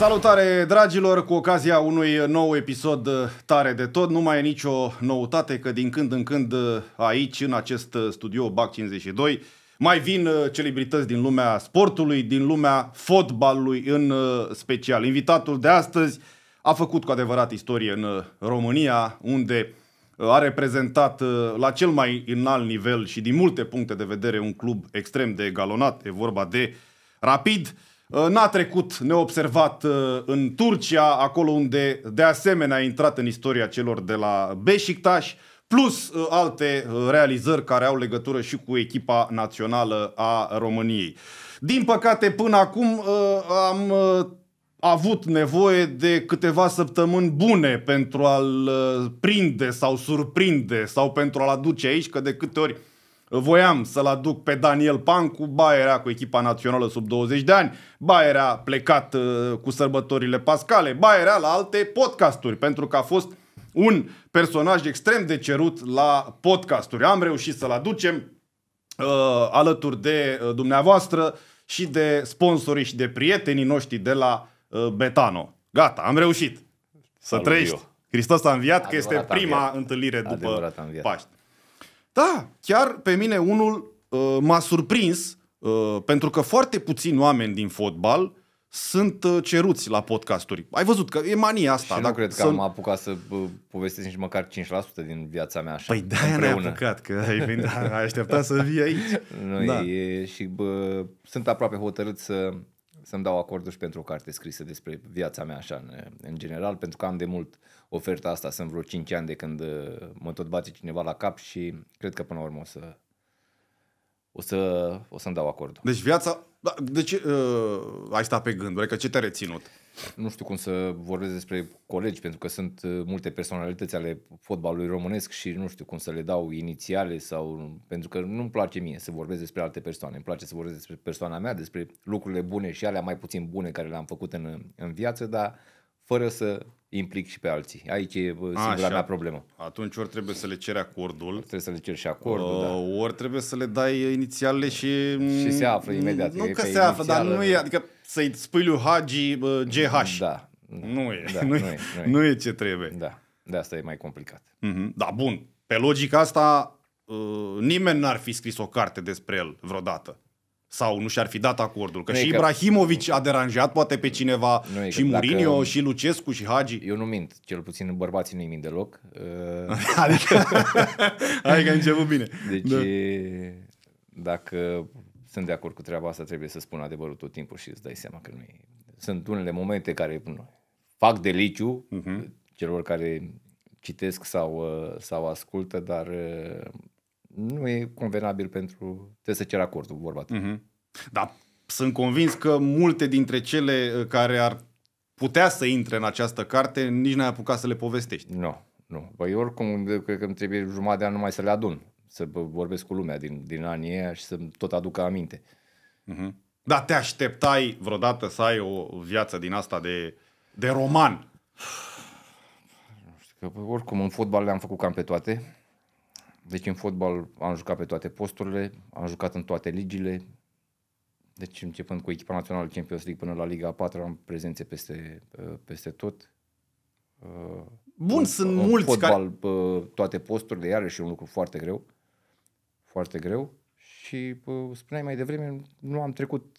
Salutare dragilor, cu ocazia unui nou episod uh, tare de tot, nu mai e nicio noutate că din când în când uh, aici, în acest uh, studio BAC 52, mai vin celebrități din lumea sportului, din lumea fotbalului în special. Invitatul de astăzi a făcut cu adevărat istorie în România, unde a reprezentat la cel mai înalt nivel și din multe puncte de vedere un club extrem de galonat, e vorba de Rapid. Uh, n-a trecut neobservat uh, în Turcia, acolo unde de asemenea a intrat în istoria celor de la Beșiktaș, plus uh, alte realizări care au legătură și cu echipa națională a României. Din păcate, până acum am avut nevoie de câteva săptămâni bune pentru a-l prinde sau surprinde sau pentru a-l aduce aici, că de câte ori voiam să-l aduc pe Daniel Pancu, ba era cu echipa națională sub 20 de ani, ba era plecat uh, cu sărbătorile pascale, ba era la alte podcasturi, pentru că a fost un personaj extrem de cerut la podcasturi. Am reușit să-l aducem uh, alături de uh, dumneavoastră și de sponsorii și de prietenii noștri de la uh, Betano. Gata, am reușit. Să Salut trăiești. Eu. Hristos a înviat, Adevărat că este prima înviat. întâlnire după Paști. Da, chiar pe mine unul uh, m-a surprins uh, pentru că foarte puțini oameni din fotbal sunt uh, ceruți la podcasturi. Ai văzut că e mania asta. Și nu da? cred că să... am apucat să uh, povestesc nici măcar 5% din viața mea așa. Păi de-aia ne-ai apucat, că ai, venit, ai așteptat să vii aici. Nu, da. e, și bă, sunt aproape hotărât să, să-mi dau acordul și pentru o carte scrisă despre viața mea așa în, în general, pentru că am de mult uh, oferta asta. Sunt vreo 5 ani de când uh, mă tot bate cineva la cap și cred că până la urmă o să o, să, o să-mi dau acordul. Deci viața... Da, de ce uh, ai stat pe gânduri? că adică ce te-a reținut? Nu știu cum să vorbesc despre colegi, pentru că sunt uh, multe personalități ale fotbalului românesc și nu știu cum să le dau inițiale sau... Pentru că nu-mi place mie să vorbesc despre alte persoane. Îmi place să vorbesc despre persoana mea, despre lucrurile bune și alea mai puțin bune care le-am făcut în, în viață, dar fără să implic și pe alții. Aici e uh, singura Așa. mea problemă. Atunci ori trebuie să le ceri acordul. Trebuie să le ceri și acordul, uh, da. Ori trebuie să le dai inițialele și... Mm, și se află imediat. Nu e că se inițială... află, dar nu da. e, adică să-i spui lui Hagi uh, GH. Da. Nu e. Da, nu, e, nu, e, nu, e. nu e ce trebuie. Da, de asta e mai complicat. Uh-huh. Da, bun. Pe logica asta, uh, nimeni n-ar fi scris o carte despre el vreodată sau nu și-ar fi dat acordul. Că nu și Ibrahimovic că... a deranjat poate pe cineva, nu și Mourinho, dacă... și Lucescu, și Hagi. Eu nu mint, cel puțin bărbații nu-i mint deloc. Uh, adică, adică a început bine. Deci, da. dacă sunt de acord cu treaba asta, trebuie să spun adevărul tot timpul și îți dai seama că nu e. Sunt unele momente care fac deliciu uh-huh. celor care citesc sau, uh, sau ascultă, dar uh, nu e convenabil pentru... Trebuie să cer acordul, vorba Mm-hmm. Da, sunt convins că multe dintre cele uh, care ar putea să intre în această carte, nici n-ai apucat să le povestești. Nu, nu. Băi, oricum, cred că îmi trebuie jumătate de an numai să le adun, să vorbesc cu lumea din, din anii ăia și să tot aduc aminte. Mm-hmm. Da, te așteptai vreodată să ai o viață din asta de, de roman? că oricum în fotbal le-am făcut cam pe toate deci în fotbal am jucat pe toate posturile, am jucat în toate ligile. Deci începând cu echipa națională Champions League până la Liga a 4 am prezențe peste, uh, peste tot. Uh, Bun, în, sunt în mulți fotbal, care... Uh, toate posturile, iarăși e un lucru foarte greu. Foarte greu. Și spuneai mai devreme, nu am trecut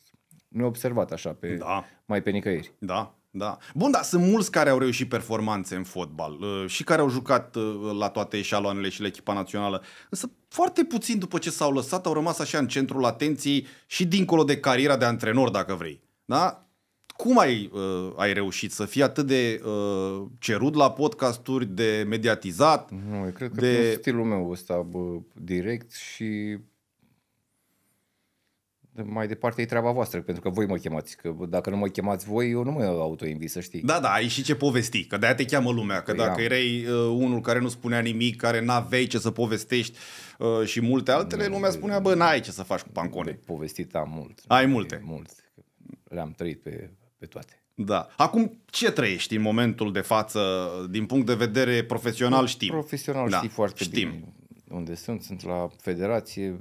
neobservat așa, pe, da. mai pe nicăieri. Da, da. Bun, dar sunt mulți care au reușit performanțe în fotbal uh, și care au jucat uh, la toate eșaloanele și la echipa națională. Însă foarte puțin după ce s-au lăsat au rămas așa în centrul atenției și dincolo de cariera de antrenor, dacă vrei. Da? Cum ai, uh, ai reușit să fii atât de uh, cerut la podcasturi, de mediatizat? Nu, eu cred că de... stilul meu ăsta bă, direct și mai departe e treaba voastră, pentru că voi mă chemați, că dacă nu mă chemați voi, eu nu mă autoinvit, să știi. Da, da, ai și ce povesti, că de-aia te cheamă lumea, că păi dacă am. erai uh, unul care nu spunea nimic, care n-aveai ce să povestești uh, și multe altele, nu păi, lumea spunea, păi, bă, n-ai ce să faci cu pancone. Povestit am mult. Ai multe. Mult. Le-am trăit pe, pe toate. Da. Acum, ce trăiești în momentul de față, din punct de vedere profesional, păi, știm. Profesional da. știi foarte Știm. bine unde sunt. Sunt la federație,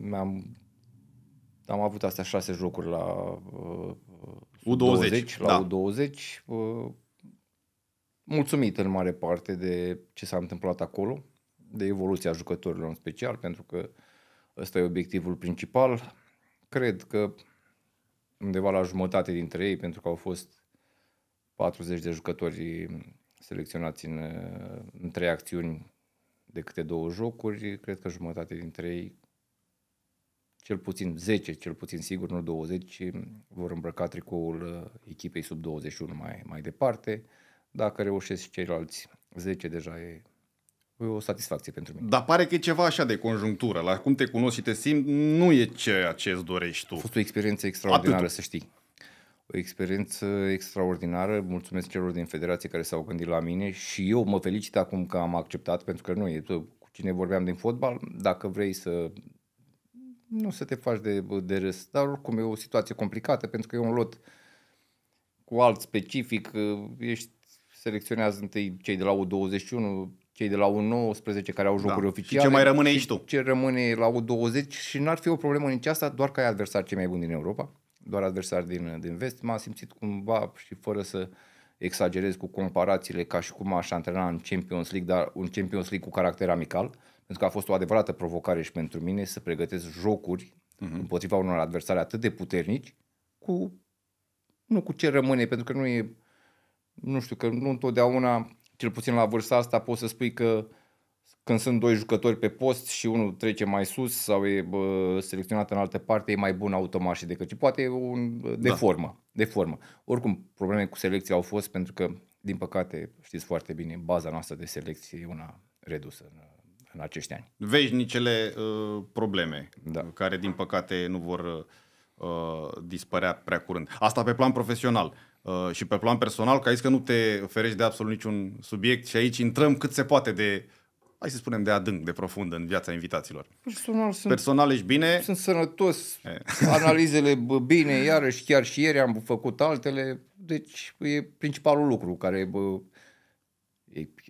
mi-am am avut astea șase jocuri la uh, U20, uh, 20, la da. U20. Uh, mulțumit în mare parte de ce s-a întâmplat acolo, de evoluția jucătorilor în special, pentru că ăsta e obiectivul principal. Cred că undeva la jumătate dintre ei, pentru că au fost 40 de jucători selecționați în, uh, în trei acțiuni de câte două jocuri, cred că jumătate dintre ei cel puțin 10, cel puțin sigur, nu 20, vor îmbrăca tricoul uh, echipei sub 21 mai, mai departe. Dacă reușesc ceilalți 10, deja e o satisfacție pentru mine. Dar pare că e ceva așa de conjunctură. La cum te cunoști și te simți, nu e ceea ce îți dorești tu. A fost o experiență extraordinară, Atât. să știi. O experiență extraordinară. Mulțumesc celor din federație care s-au gândit la mine și eu mă felicit acum că am acceptat, pentru că nu e cu cine vorbeam din fotbal. Dacă vrei să nu să te faci de, de râs. Dar oricum e o situație complicată pentru că e un lot cu alt specific. Ești, selecționează întâi cei de la U21, cei de la U19 care au da. jocuri da. oficiale. Și ce mai rămâne aici tu? Ce rămâne la U20 și n-ar fi o problemă nici asta, doar că ai adversari cei mai buni din Europa, doar adversari din, din vest. M-am simțit cumva și fără să exagerez cu comparațiile ca și cum aș antrena în Champions League, dar un Champions League cu caracter amical pentru că a fost o adevărată provocare și pentru mine să pregătesc jocuri uh-huh. împotriva unor adversari atât de puternici, cu nu cu ce rămâne, pentru că nu e, nu știu, că nu întotdeauna, cel puțin la vârsta asta, poți să spui că când sunt doi jucători pe post și unul trece mai sus sau e bă, selecționat în altă parte, e mai bun automat și decât. Și poate un, de, da. formă, de formă. Oricum, probleme cu selecția au fost pentru că, din păcate, știți foarte bine, baza noastră de selecție e una redusă în în acești ani. Veșnicele uh, probleme da. Uh, care din păcate nu vor uh, dispărea prea curând. Asta pe plan profesional. Uh, și pe plan personal, că aici că nu te ferești de absolut niciun subiect și aici intrăm cât se poate de hai să spunem, de adânc, de profund în viața invitaților. Deci, personal, sunt, Personal ești bine? Sunt sănătos, analizele bine, iarăși chiar și ieri am făcut altele, deci e principalul lucru care bă,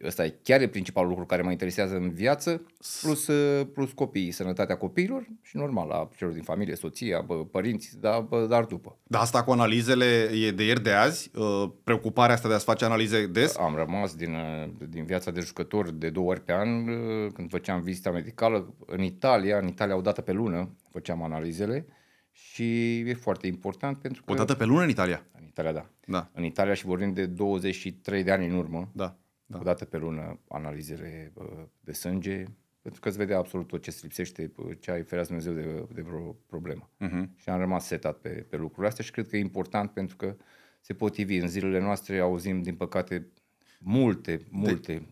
Ăsta e chiar e principalul lucru care mă interesează în viață, plus, uh, plus copiii, sănătatea copiilor și normal, la celor din familie, soția, bă, părinți, da, bă, dar după. Da, asta cu analizele e de ieri de azi, uh, preocuparea asta de a-ți face analize des? Am rămas din, uh, din viața de jucător de două ori pe an, când făceam vizita medicală în Italia, în Italia o dată pe lună făceam analizele și e foarte important pentru că... O dată pe lună în Italia? În Italia, da. da. În Italia și vorbim de 23 de ani în urmă. Da da. o dată pe lună analizele uh, de sânge, pentru că îți vedea absolut tot ce se lipsește, uh, ce ai ferea Dumnezeu de, de vreo problemă. Uh-huh. Și am rămas setat pe, pe lucrurile astea și cred că e important pentru că se potrivi. În zilele noastre auzim, din păcate, multe, multe, de...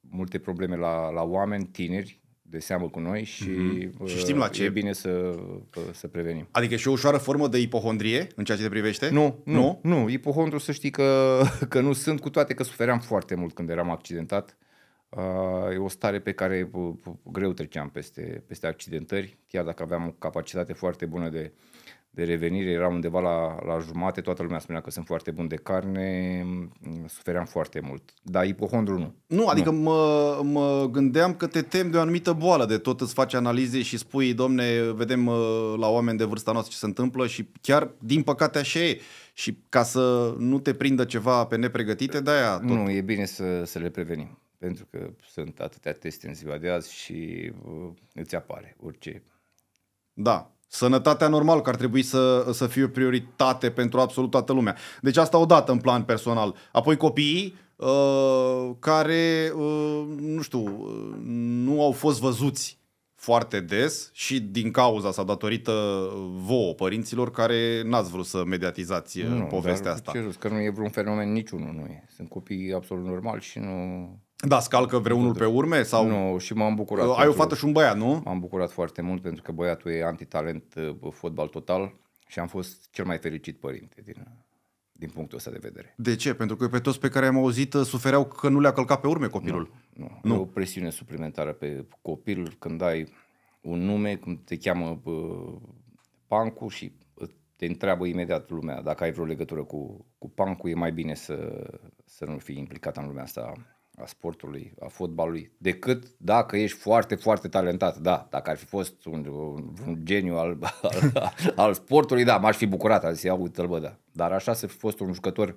multe probleme la, la oameni tineri de seamă cu noi și, mm-hmm. și uh, știm la ce. E bine să, uh, să prevenim. Adică și o ușoară formă de ipohondrie în ceea ce te privește? Nu, nu, nu. nu. Ipohondru să știi că, că nu sunt, cu toate că sufeream foarte mult când eram accidentat. Uh, e o stare pe care uh, greu treceam peste, peste accidentări, chiar dacă aveam o capacitate foarte bună de uh, de revenire era undeva la, la jumate, toată lumea spunea că sunt foarte bun de carne, mm, sufeream foarte mult. Dar ipohondru nu. Nu, adică nu. Mă, mă gândeam că te tem de o anumită boală, de tot îți faci analize și spui, domne, vedem uh, la oameni de vârsta noastră ce se întâmplă și chiar, din păcate, așa e. Și ca să nu te prindă ceva pe nepregătite, de-aia... Tot... Nu, e bine să, să le prevenim, pentru că sunt atâtea teste în ziua de azi și uh, îți apare orice. Da, Sănătatea normal că ar trebui să, să fie o prioritate pentru absolut toată lumea. Deci asta o dată în plan personal. Apoi copiii uh, care, uh, nu știu, uh, nu au fost văzuți foarte des și din cauza sau datorită vouă, părinților, care n-ați vrut să mediatizați uh, nu, povestea dar asta. Ce că nu e vreun fenomen, niciunul nu e. Sunt copii absolut normali și nu da, scalcă vreunul pe urme? sau? Nu, și m-am bucurat. Ai pentru... o fată și un băiat, nu? M-am bucurat foarte mult pentru că băiatul e antitalent fotbal total și am fost cel mai fericit părinte din, din punctul ăsta de vedere. De ce? Pentru că pe toți pe care am auzit uh, sufereau că nu le-a călcat pe urme copilul. Nu, nu. nu. E o presiune suplimentară pe copil când ai un nume, cum te cheamă uh, Pancu și te întreabă imediat lumea dacă ai vreo legătură cu, cu Pancu, e mai bine să, să nu fii implicat în lumea asta a sportului, a fotbalului, decât dacă ești foarte, foarte talentat. Da, dacă ar fi fost un, un, un geniu al, al, al sportului, da, m-aș fi bucurat, a zis, ia uite-l, bă, da. Dar așa să fi fost un jucător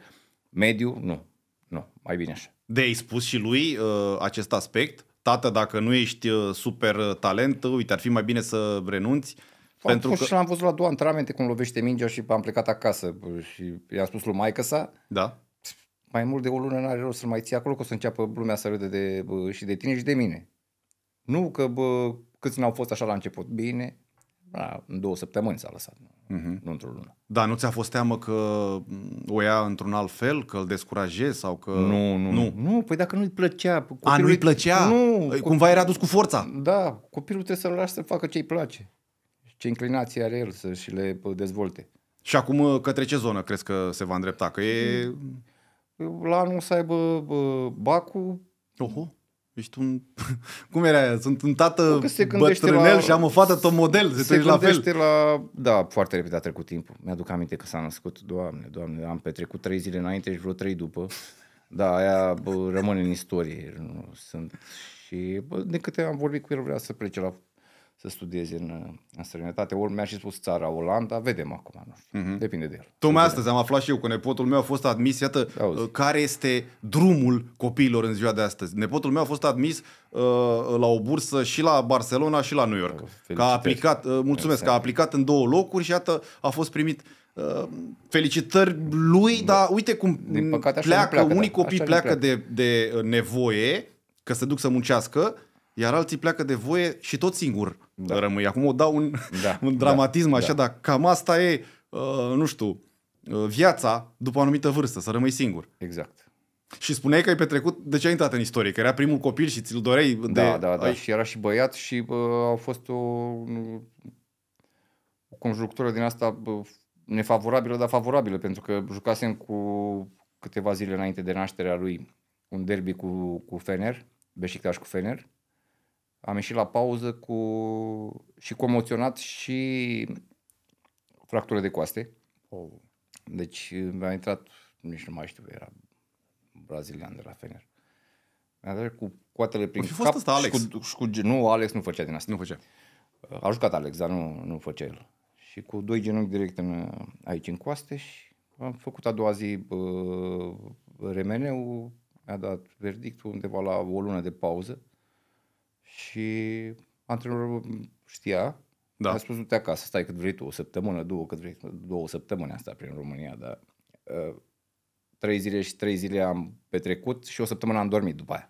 mediu, nu, nu, mai bine așa. De ai spus și lui uh, acest aspect? Tată, dacă nu ești uh, super talent, uite, ar fi mai bine să renunți? Am pentru că... și l-am văzut la două antrenamente cum lovește mingea și am plecat acasă și i-am spus lui maică sa da mai mult de o lună n-are rost să mai ții acolo, că o să înceapă lumea să râde de, bă, și de tine și de mine. Nu că bă, câți n-au fost așa la început. Bine, bă, în două săptămâni s-a lăsat, uh-huh. nu într-o lună. Da, nu ți-a fost teamă că o ia într-un alt fel, că îl descurajezi sau că... Nu, nu, nu. Nu, păi dacă nu-i plăcea... Copilul A, nu-i plăcea? Nu. Copil... Cumva era dus cu forța. Da, copilul trebuie să-l lași să facă ce-i place, ce inclinații are el să și le dezvolte. Și acum către ce zonă crezi că se va îndrepta? Că e... Mm la anul să aibă bă, bacul. Oho. Ești un... Cum era aia? Sunt un tată bătrânel la... și am o fată tot model. Se, se la fel. la... Da, foarte repede a trecut timpul. Mi-aduc aminte că s-a născut. Doamne, doamne, am petrecut trei zile înainte și vreo trei după. Da, aia bă, rămâne în istorie. Sunt... Și bă, de câte am vorbit cu el, vrea să plece la să studieze în, în străinătate. Ori mi-a și spus țara Olanda, vedem acum, nu știu, uh-huh. depinde de el. Tocmai astăzi am aflat și eu că nepotul meu a fost admis, iată, Auzi. Uh, care este drumul copiilor în ziua de astăzi. Nepotul meu a fost admis uh, la o bursă și la Barcelona și la New York. Felicitări. Că a aplicat, uh, mulțumesc, exact. că a exact. aplicat în două locuri și iată, a fost primit uh, felicitări lui, da. dar uite cum Din păcate, pleacă, pleacă, unii da. copii pleacă, pleacă de, de nevoie, că se duc să muncească, iar alții pleacă de voie și tot singur da. rămâi. Acum o dau un, da. un da. dramatism da. așa, da. dar cam asta e, uh, nu știu, uh, viața după o anumită vârstă, să rămâi singur. Exact. Și spuneai că ai petrecut, de ce ai intrat în istorie? Că era primul copil și ți-l doreai? De... Da, da, da. Ai... Și era și băiat și uh, au fost o, o conjunctură din asta nefavorabilă, dar favorabilă, pentru că jucasem cu câteva zile înainte de nașterea lui un derby cu, cu Fener, Beșictaș cu Fener am ieșit la pauză cu, și emoționat și fractură de coaste. Oh. Deci mi-a intrat, nici nu mai știu, era brazilian de la Fener. Mi-a dat cu coatele prin fost cap. Fost asta Alex. Și cu, și cu, nu, Alex nu făcea din asta. Nu făcea. A jucat Alex, dar nu, nu făcea el. Și cu doi genunchi direct în, aici în coaste și am făcut a doua zi uh, remeneu, mi-a dat verdictul undeva la o lună de pauză. Și antrenorul știa, da. a spus, du-te acasă, stai cât vrei tu, o săptămână, două, cât vrei, două săptămâni asta prin România, dar ă, trei zile și trei zile am petrecut și o săptămână am dormit după aia.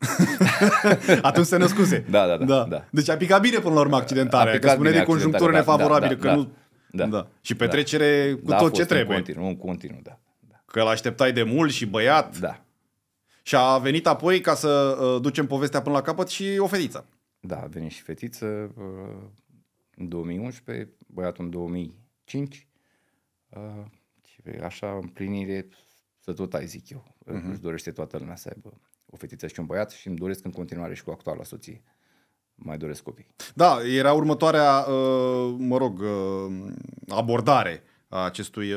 Atunci se născuse. Da, da, da, da, da. Deci a picat bine până la urmă accidentarea, că spune de conjunctură da, nefavorabilă, da, da, că da, nu... Da, da. da. Și petrecere da. cu da, tot ce trebuie. Un continuu, un continuu, da. da. Că l-așteptai de mult și băiat. Da. Și a venit apoi, ca să ă, ducem povestea până la capăt, și o fetiță. Da, a venit și fetiță uh, în 2011, băiatul în 2005. Uh, așa, împlinire, să tot ai, zic eu. Uh-huh. Își dorește toată lumea să aibă o fetiță și un băiat și îmi doresc în continuare și cu actuala soție. Mai doresc copii. Da, era următoarea, uh, mă rog, abordare a acestui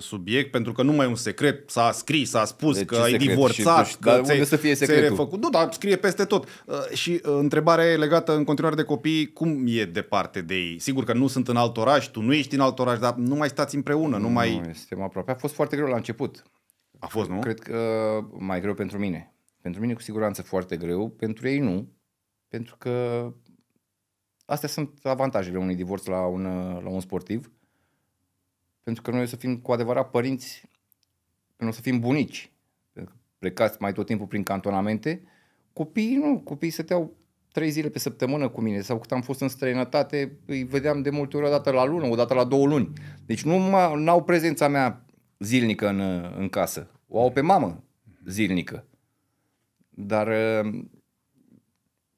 subiect, pentru că nu mai e un secret, s-a scris, s-a spus de deci că ai divorțat, și, că ți-ai, să fie secretul? refăcut. Nu, dar scrie peste tot. Și întrebarea e legată în continuare de copii, cum e departe de ei? Sigur că nu sunt în alt oraș, tu nu ești în alt oraș, dar nu mai stați împreună, nu, nu mai... Nu, suntem aproape. A fost foarte greu la început. A fost, nu? Cred că mai greu pentru mine. Pentru mine cu siguranță foarte greu, pentru ei nu, pentru că astea sunt avantajele unui divorț la un, la un sportiv. Uh, pentru că noi o să fim cu adevărat părinți, noi o să fim bunici, pentru că plecați mai tot timpul prin cantonamente, copiii nu, copiii stăteau trei zile pe săptămână cu mine sau cât am fost în străinătate, îi vedeam de multe ori o dată la lună, o dată la două luni. Deci nu au prezența mea zilnică în, în casă. O au pe mamă zilnică. Dar uh,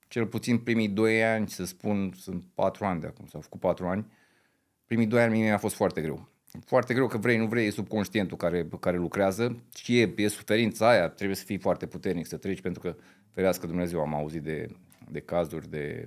cel puțin primii doi ani, să spun, sunt patru ani de acum, s-au făcut patru ani, primii doi ani mie mi-a fost foarte greu foarte greu că vrei, nu vrei, e subconștientul care, care lucrează și e, e suferința aia, trebuie să fii foarte puternic să treci pentru că, ferească Dumnezeu, am auzit de, de cazuri de,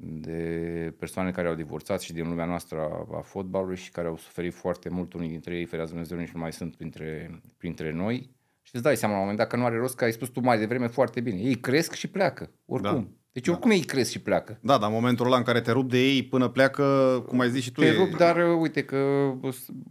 de persoane care au divorțat și din lumea noastră a, a fotbalului și care au suferit foarte mult unii dintre ei, ferească Dumnezeu, nici nu mai sunt printre, printre noi și îți dai seama la un moment dat că nu are rost că ai spus tu mai devreme foarte bine. Ei cresc și pleacă, oricum. Da deci da. oricum da. ei cresc și pleacă. Da, dar în momentul ăla în care te rup de ei până pleacă, cum ai zis și tu... Te e... rup, dar uh, uite că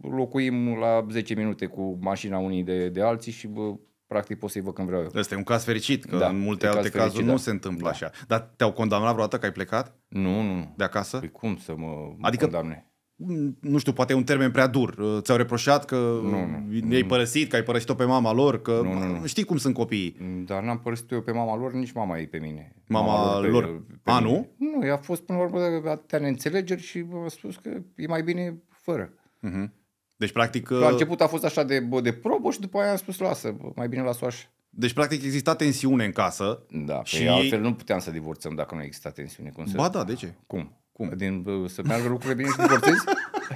locuim la 10 minute cu mașina unii de, de alții și bă, practic pot să-i văd când vreau eu. Ăsta e un caz fericit, că da, în multe alte caz cazuri fericit, nu da. se întâmplă da. așa. Dar te-au condamnat vreodată că ai plecat? Nu, nu. De acasă? Păi cum să mă adică, condamne? Mm, nu știu, poate e un termen prea dur. Uh, ți-au reproșat că nu, nu, i-ai nu. Mm. părăsit, că ai părăsit-o pe mama lor, că nu, nu, nu. știi cum sunt copiii. Mm, dar n-am părăsit eu pe mama lor, nici mama ei pe mine. Mama, mama lor? lor. Pe, pe a, mine. nu? Nu, i-a fost până la urmă atâtea neînțelegeri și a spus că e mai bine fără. Uh-huh. Deci, practic... La uh, început a fost așa de, bă, de probă și după aia am spus, lasă, bă, mai bine lasă așa. Deci, practic, exista tensiune în casă. Da, și altfel nu puteam să divorțăm dacă nu exista tensiune. Cum ba se... da, de ce? Cum? Cum? Din, să meargă lucrurile bine și divorțezi?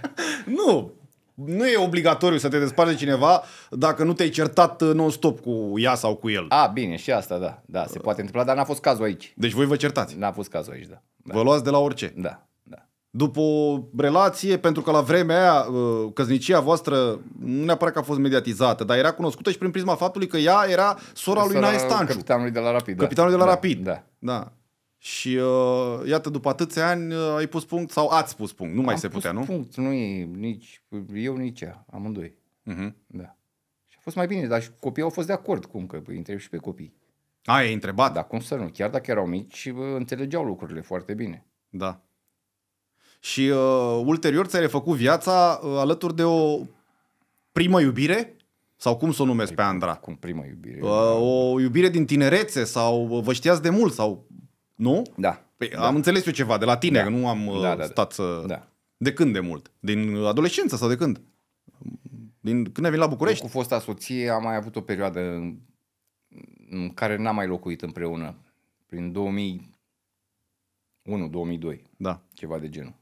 nu, nu e obligatoriu să te desparți de cineva dacă nu te-ai certat uh, non-stop cu ea sau cu el. A, bine, și asta, da. Da, se poate întâmpla, dar n-a fost cazul aici. Deci voi vă certați? N-a fost cazul aici, da. da. Vă luați de la orice? Da. da. După o relație, pentru că la vremea aia uh, căsnicia voastră nu neapărat că a fost mediatizată, dar era cunoscută și prin prisma faptului că ea era sora, sora lui Nae Stanciu. Capitanului de la Rapid. Da. Capitanul da. de la da, Rapid. Da. da. Și uh, iată, după atâția ani uh, ai pus punct sau ați pus punct. Nu mai Am se putea, nu? punct, nu e nici eu, nici ea, amândoi. Uh-huh. Da. Și a fost mai bine, dar și copiii au fost de acord cum, că îi întreb și pe copii. A, e întrebat. Da, cum să nu? Chiar dacă erau mici, uh, înțelegeau lucrurile foarte bine. Da. Și uh, ulterior ți-ai refăcut viața uh, alături de o primă iubire? Sau cum să o numesc pe păi, Andra? Cum prima iubire. Uh, o iubire din tinerețe sau uh, vă știați de mult sau nu? Da. Păi da. am înțeles eu ceva de la tine, da. că nu am uh, da, da, da, stat să... Da. De când de mult? Din adolescență sau de când? Din când ai venit la București? cu fosta soție am mai avut o perioadă în care n-am mai locuit împreună. Prin 2001-2002. Da. Ceva de genul.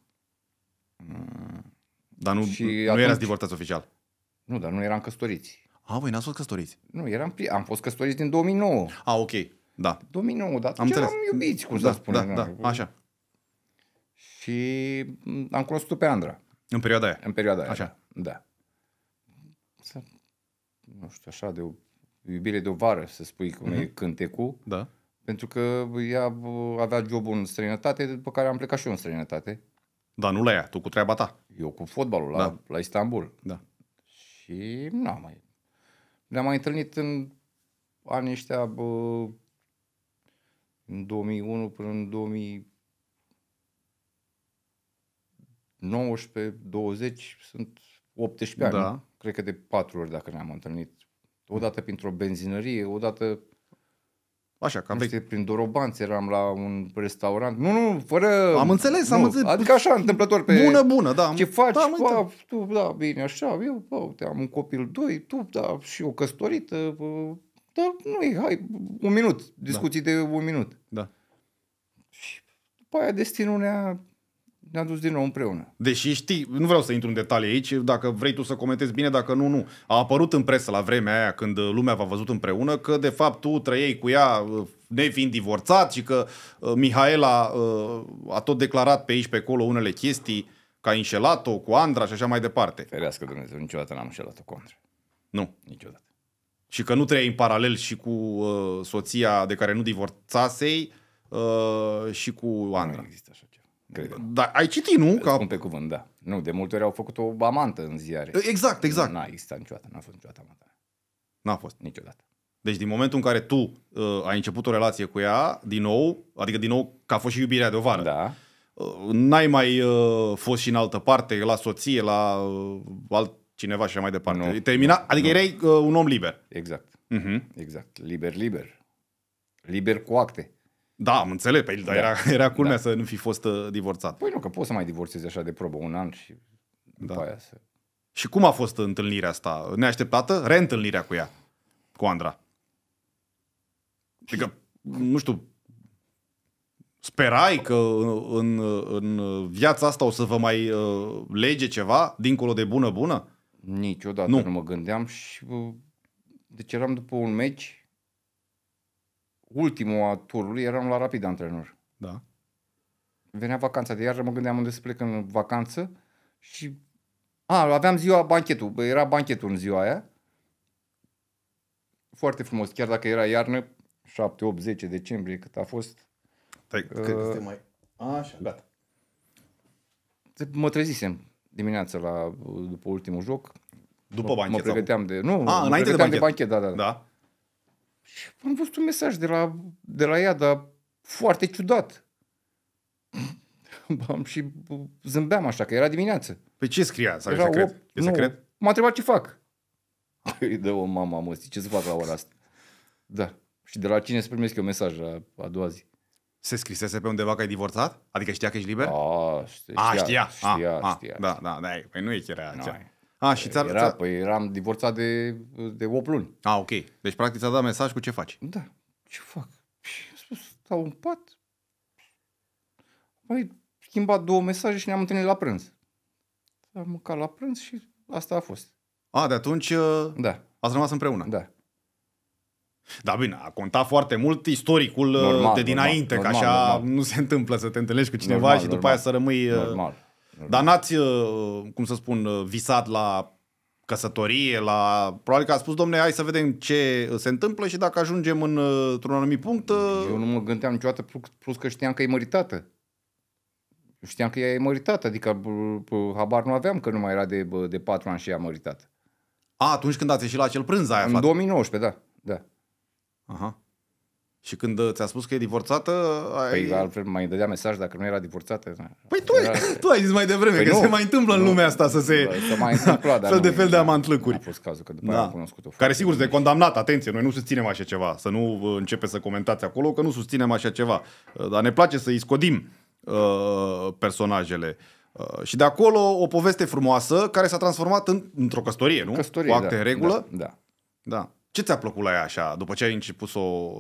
Mm. Dar nu, și nu atunci... erați divorțați oficial? Nu, dar nu eram căsătoriți. A, voi n-ați fost căsătoriți? Nu, eram, am fost căsătoriți din 2009. A, ok. Da. o dar am am iubiți, cum da, să spune. Da, da, da, așa. Și am cunoscut-o pe Andra. În perioada aia? În perioada aia. Așa. Da. da. Nu știu, așa, de o iubire de o vară, să spui cum mm-hmm. e mhm. cântecul. Da. Pentru că ea avea jobul în străinătate, după care am plecat și eu în străinătate. Da, nu la ea, tu cu treaba ta. Eu cu fotbalul, la, da. la Istanbul. Da. Și nu am mai... Ne-am mai întâlnit în anii ăștia bă, în 2001 până în 2019, 20, sunt 18 ani. Da. Cred că de patru ori dacă ne-am întâlnit. o dată printr-o benzinărie, dată Așa, că aveai... prin Dorobanți eram la un restaurant. Nu, nu, fără... Am înțeles, nu, am înțeles. Adică așa, întâmplător pe... Bună, bună, da. Ce faci? Da, pa, tu, da, bine, așa, eu, bă, uite, am un copil, doi, tu, da, și o căsătorită, dar nu hai, un minut, da. discuții da. de un minut. Da. Și după aia destinul ne-a ne-a dus din nou împreună. Deși știi, nu vreau să intru în detalii aici, dacă vrei tu să comentezi bine, dacă nu, nu. A apărut în presă la vremea aia când lumea v-a văzut împreună că de fapt tu trăiei cu ea nefiind divorțat și că uh, Mihaela uh, a tot declarat pe aici pe acolo unele chestii ca înșelat-o cu Andra și așa mai departe. Ferească Dumnezeu, niciodată n-am înșelat-o cu Andra. Nu. Niciodată și că nu trăiai în paralel și cu uh, soția de care nu divorțasei uh, și cu Andra. Nu există așa ceva. Cred. Da, ai citit, nu? Ca... Spun pe cuvânt, da. Nu, de multe ori au făcut o amantă în ziare. Exact, exact. Nu a existat niciodată, n-a fost niciodată amantă. N-a fost. Niciodată. Deci din momentul în care tu uh, ai început o relație cu ea, din nou, adică din nou că a fost și iubirea de o vară. Da. Uh, n-ai mai uh, fost și în altă parte, la soție, la uh, alt cineva și mai departe. Nu, Termina, adică nu. erai uh, un om liber. Exact. Uh-huh. Exact. Liber, liber. Liber cu acte. Da, am înțeles, pe păi, da. era, era culmea da. să nu fi fost uh, divorțat. Păi nu, că poți să mai divorțezi așa de probă un an și după da. aia să... Și cum a fost întâlnirea asta? Neașteptată? Reîntâlnirea cu ea, cu Andra. Adică, nu știu, sperai că uh, în, uh, în viața asta o să vă mai uh, lege ceva dincolo de bună-bună? Niciodată nu, nu mă gândeam și deci eram după un meci, ultimul a turului, eram la Rapid antrenor. Da. Venea vacanța de iarnă mă gândeam unde să plec în vacanță și a, aveam ziua banchetul, Bă, era banchetul în ziua aia. Foarte frumos, chiar dacă era iarnă, 7, 8, 10 decembrie cât a fost. Stai, uh, mai... Așa, gata. Mă trezisem dimineața la, după ultimul joc. După banchet? Mă pregăteam de... Nu, A, ah, înainte de banchet. de banchet. da, da, da. da. Și am văzut un mesaj de la, de la ea, dar foarte ciudat. am și zâmbeam așa, că era dimineață. Păi ce scria? să era secret? 8, e secret? Nu, m-a întrebat ce fac. Îi dă-o mamă, mă, ce să fac la ora asta? Da. Și de la cine să primesc eu mesaj la a doua zi? Se scrisese pe undeva că ai divorțat? Adică știa că ești liber? A, știa, a, știa, știa, a, a, știa. Da, da, da, păi nu e chiar aia. No. A, și ți-a, Era, ți Păi eram divorțat de, de 8 luni. A, ok. Deci practic ți-a dat mesaj cu ce faci. Da. Ce fac? Și păi, spus, stau în pat. Mai schimbat două mesaje și ne-am întâlnit la prânz. Am mâncat la prânz și asta a fost. A, de atunci da. ați rămas împreună. Da. Da, bine, a contat foarte mult istoricul uh, normal, de dinainte, normal, că așa normal. nu se întâmplă să te întâlnești cu cineva normal, și după normal, aia să rămâi... Uh, normal, normal. Dar n-ați, uh, cum să spun, visat la căsătorie, la... Probabil că a spus, domne, hai să vedem ce se întâmplă și dacă ajungem în, într-un anumit punct... Eu nu mă gândeam niciodată, plus că știam că e măritată. Știam că ea e măritată, adică habar nu aveam că nu mai era de, de patru ani și ea măritată. A, atunci când ați ieșit la acel prânz aia? aflat? În 2019, da. da. Aha. Și când uh, ți-a spus că e divorțată, ai... Păi altfel mai dădea mesaj dacă nu era divorțată. Păi tu, era... tu ai zis mai devreme păi că nu. se mai întâmplă nu. în lumea asta să se... Să mai dar de fel de amantlăcuri. A fost cazul, că după da. am cunoscut Care sigur de condamnat, atenție, noi nu susținem așa ceva. Să nu uh, începe să comentați acolo că nu susținem așa ceva. Uh, dar ne place să scodim uh, personajele. Uh, și de acolo o poveste frumoasă care s-a transformat în, într-o căsătorie, nu? Căstorie, Cu acte da, în regulă. Da, da. da. Ce ți-a plăcut la ea așa, după ce ai început să o,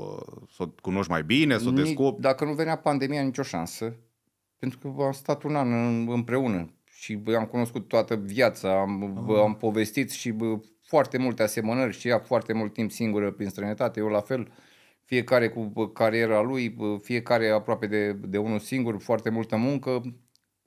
să o cunoști mai bine, să o descoperi? Dacă nu venea pandemia, nicio șansă. Pentru că am stat un an împreună și am cunoscut toată viața, am, uh-huh. am povestit și foarte multe asemănări și ea foarte mult timp singură prin străinătate, eu la fel, fiecare cu cariera lui, fiecare aproape de, de unul singur, foarte multă muncă,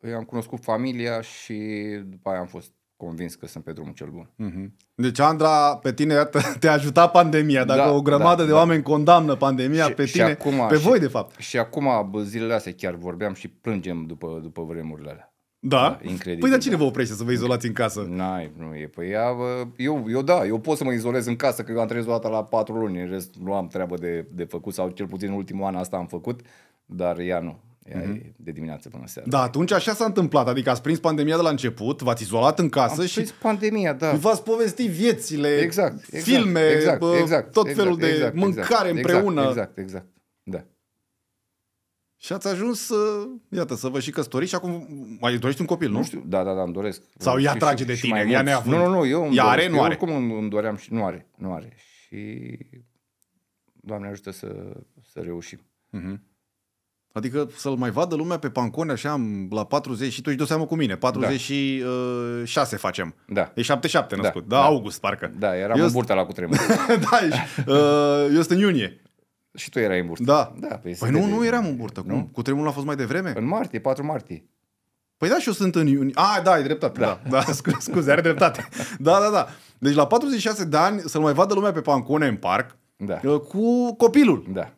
eu am cunoscut familia și după aia am fost convins că sunt pe drumul cel bun. Mhm. Deci, Andra, pe tine te-a ajutat pandemia. Dacă da, o grămadă da, de da. oameni condamnă pandemia, și, pe tine, și acum, pe și, voi, de fapt. Și acum, zilele astea chiar vorbeam și plângem după, după vremurile alea. Da? da? Incredibil. Păi dar cine da. vă oprește să vă izolați în casă? N-ai, nu e. Păi ea, eu, eu da, eu pot să mă izolez în casă, că eu am trezit o dată la patru luni, în rest nu am treabă de, de făcut, sau cel puțin în ultimul an asta am făcut, dar ea nu mm-hmm. de dimineață până seara. Da, atunci așa s-a întâmplat. Adică ați prins pandemia de la început, v-ați izolat în casă Am și... prins pandemia, da. V-ați povestit viețile, exact, exact, filme, exact, exact, tot exact, felul exact, de exact, exact, mâncare exact, împreună. Exact, exact, exact, da. Și ați ajuns să, uh, iată, să vă și căsătoriți și acum mai dorești un copil, nu? Nu știu, da, da, da, îmi doresc. Sau ea și, trage și, de tine, ea neavând. Nu, nu, nu, eu îmi ea are, nu are. Eu oricum îmi doream și nu are, nu are. Și Doamne ajută să, să reușim. Uh-huh. Adică să-l mai vadă lumea pe pancone așa la 40 și tu își dă seama cu mine, 46 da. Uh, facem. Da. E 77 da. născut, da, da, da. august parcă. Da, eram eu în burtă la cutremur. da, ești, uh, eu sunt în iunie. Și tu erai în burtă. Da. da păi păi nu, de... nu eram în burtă. Cum? Cu tremurul a fost mai devreme? În martie, 4 martie. Păi da, și eu sunt în iunie. Ah, da, ai dreptate. Da, da, da scu- scuze, are dreptate. Da, da, da. Deci la 46 de ani să-l mai vadă lumea pe pancone în parc da. Uh, cu copilul. Da.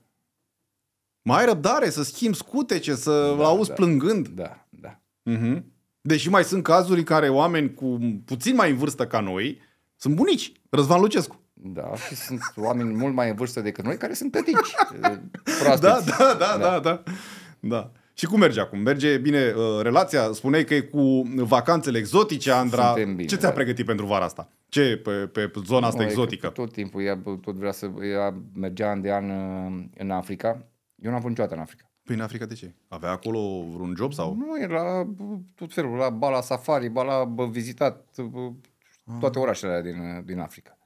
Mai ai răbdare să schimbi scutece, să da, auzi da, plângând. Da, da. Uh-huh. Deși mai sunt cazuri în care oameni cu puțin mai în vârstă ca noi sunt bunici. Răzvan Lucescu. Da, și sunt oameni mult mai în vârstă decât noi care sunt tătici. da, da, da, da, da, da. da. Și cum merge acum? Merge bine uh, relația? Spuneai că e cu vacanțele exotice, Andra. bine, Ce ți-a da. pregătit pentru vara asta? Ce pe, pe zona asta no, exotică? Tot timpul ea tot vrea să ea mergea an de an uh, în Africa eu n-am fost niciodată în Africa. Păi în Africa de ce? Avea acolo vreun job sau? Nu, era tot felul, la Bala safari, Bala bă, vizitat bă, ah. toate orașele din, din Africa.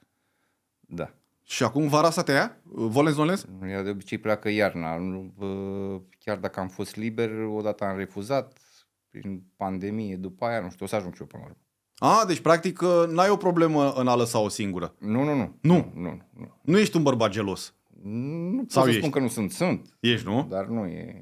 Da. Și acum vara asta te ia? Volens volens? Eu de obicei pleacă iarna. Chiar dacă am fost liber, odată am refuzat, prin pandemie, după aia, nu știu, o să ajung și eu până la urmă. A, deci practic n-ai o problemă în a lăsa o singură. Nu, nu, nu. Nu? Nu, nu. Nu, nu ești un bărbat gelos. Nu Sau pot să spun că nu sunt, sunt. Ești, nu? Dar nu e,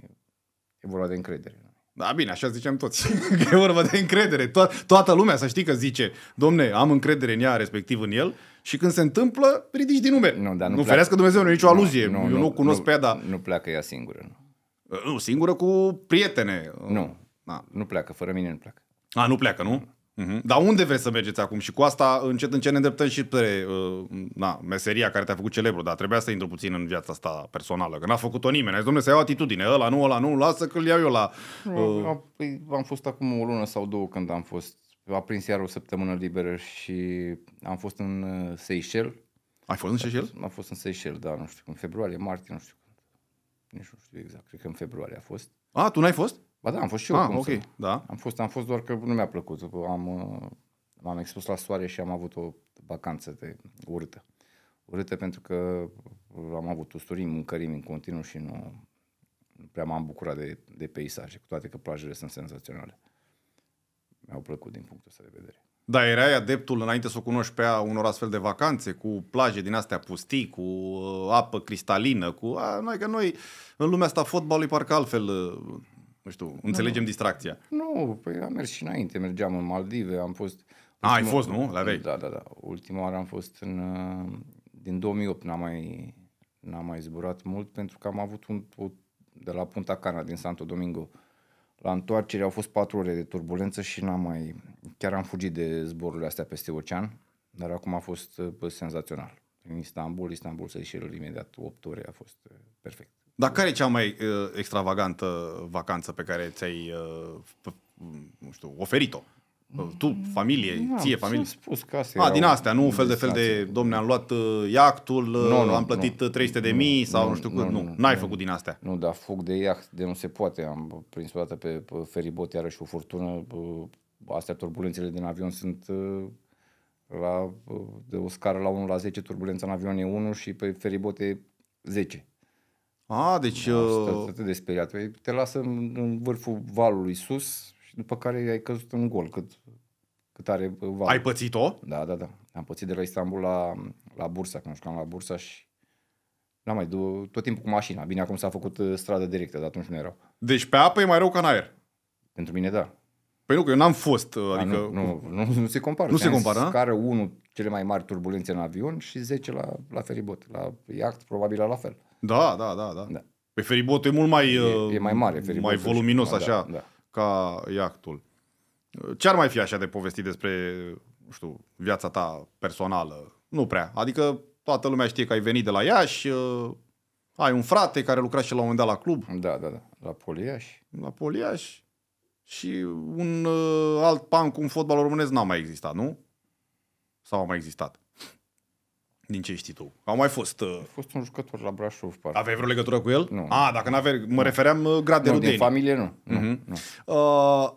e vorba de încredere. Da, bine, așa zicem toți. că e vorba de încredere. To- toată lumea să știi că zice, domne, am încredere în ea, respectiv în el, și când se întâmplă, ridici din nume. Nu, dar nu, nu pleacă... ferească Dumnezeu, nu e nicio aluzie. Nu, nu, Eu nu, nu cunosc nu, pe ea, dar... Nu pleacă ea singură. Nu, ă, nu singură cu prietene. Nu, da. nu pleacă, fără mine nu pleacă. A, nu pleacă, nu? Mm-hmm. Dar unde vreți să mergeți acum? Și cu asta încet încet ne îndreptăm și pe uh, na, meseria care te-a făcut celebru, dar trebuia să intru puțin în viața asta personală, că n-a făcut-o nimeni. Ai să iau atitudine, ăla nu, ăla nu, lasă că îl iau eu la... Uh... Păi, am fost acum o lună sau două când am fost, a prins iar o săptămână liberă și am fost în uh, Seychelles. Ai fost în Seychelles? Am fost în Seychelles, da, nu știu, în februarie, martie, nu știu, nici nu știu exact, cred că în februarie a fost. A, tu n-ai fost? Ba da, am fost și eu. Ah, cum okay. să... da. Am fost, am fost doar că nu mi-a plăcut. Am, uh, m-am expus la soare și am avut o vacanță de urâtă. Urâtă pentru că am avut usturim, mâncărim în continuu și nu, nu prea m-am bucurat de, de peisaje, cu toate că plajele sunt senzaționale. Mi-au plăcut din punctul ăsta de vedere. Da, erai adeptul înainte să o cunoști pe a unor astfel de vacanțe, cu plaje din astea pustii, cu uh, apă cristalină, cu... A, noi că noi, în lumea asta fotbalului, parcă altfel uh, nu știu, înțelegem nu. distracția. Nu, păi am mers și înainte, mergeam în Maldive, am fost... A, ah, ai fost, nu? La vei. Da, da, da. Ultima oară am fost în... Uh, din 2008 n-am mai, n-am mai zburat mult pentru că am avut un... O, de la Punta Cana, din Santo Domingo. La întoarcere au fost patru ore de turbulență și n-am mai... Chiar am fugit de zborurile astea peste ocean, dar acum a fost uh, senzațional. În Istanbul, Istanbul să ieși imediat, 8 ore a fost uh, perfect. Dar care e cea mai uh, extravagantă vacanță pe care ți-ai, uh, nu știu, oferit-o? Uh, tu, mm, familie, da, ție, familie. spus că astea A, din astea, nu fel de fel de, domne, am luat uh, iactul, uh, nu, nu, am plătit nu, 300 uh, de nu, mii sau nu, nu știu cât, nu, nu, n-ai nu, făcut din astea. Nu, dar fug de iaht, de nu se poate, am prins o dată pe feribot, iarăși o furtună, astea turbulențele din avion sunt la, de o scară la 1 la 10, turbulența în avion e 1 și pe feribot e 10. A, deci... Da, uh... atât de speriat. Păi, te lasă în, în vârful valului sus și după care ai căzut în gol cât, cât are uh, valul. Ai pățit-o? Da, da, da. Am pățit de la Istanbul la, la Bursa, când jucam la Bursa și la mai du tot timpul cu mașina. Bine, acum s-a făcut uh, stradă directă, dar atunci nu erau. Deci pe apă e mai rău ca în aer. Pentru mine, da. Păi nu, că eu n-am fost, uh, adică... Da, nu, nu, nu, nu se compară. Nu se compară, Scară 1, cele mai mari turbulențe în avion și 10 la, la feribot. La iaht, probabil la fel. Da, da, da. da. da. Pe feribot e mult mai, e, uh, e mai mare, mai voluminos da, așa, da, da. ca iactul. Ce ar mai fi așa de povestit despre, nu știu, viața ta personală? Nu prea. Adică toată lumea știe că ai venit de la Iași, uh, ai un frate care lucra și la un moment dat la club. Da, da, da. La Poliaș. La Poliaș. Și un uh, alt pan cu un fotbal românesc n-a mai existat, nu? Sau a mai existat? Din ce știi tu? Au mai fost... Uh... A fost un jucător la Brașov, parcă. Aveai vreo legătură cu el? Nu. Ah, dacă nu aveai mă nu. refeream uh, grad de Nu, din familie nu. uh-huh. nu. Uh,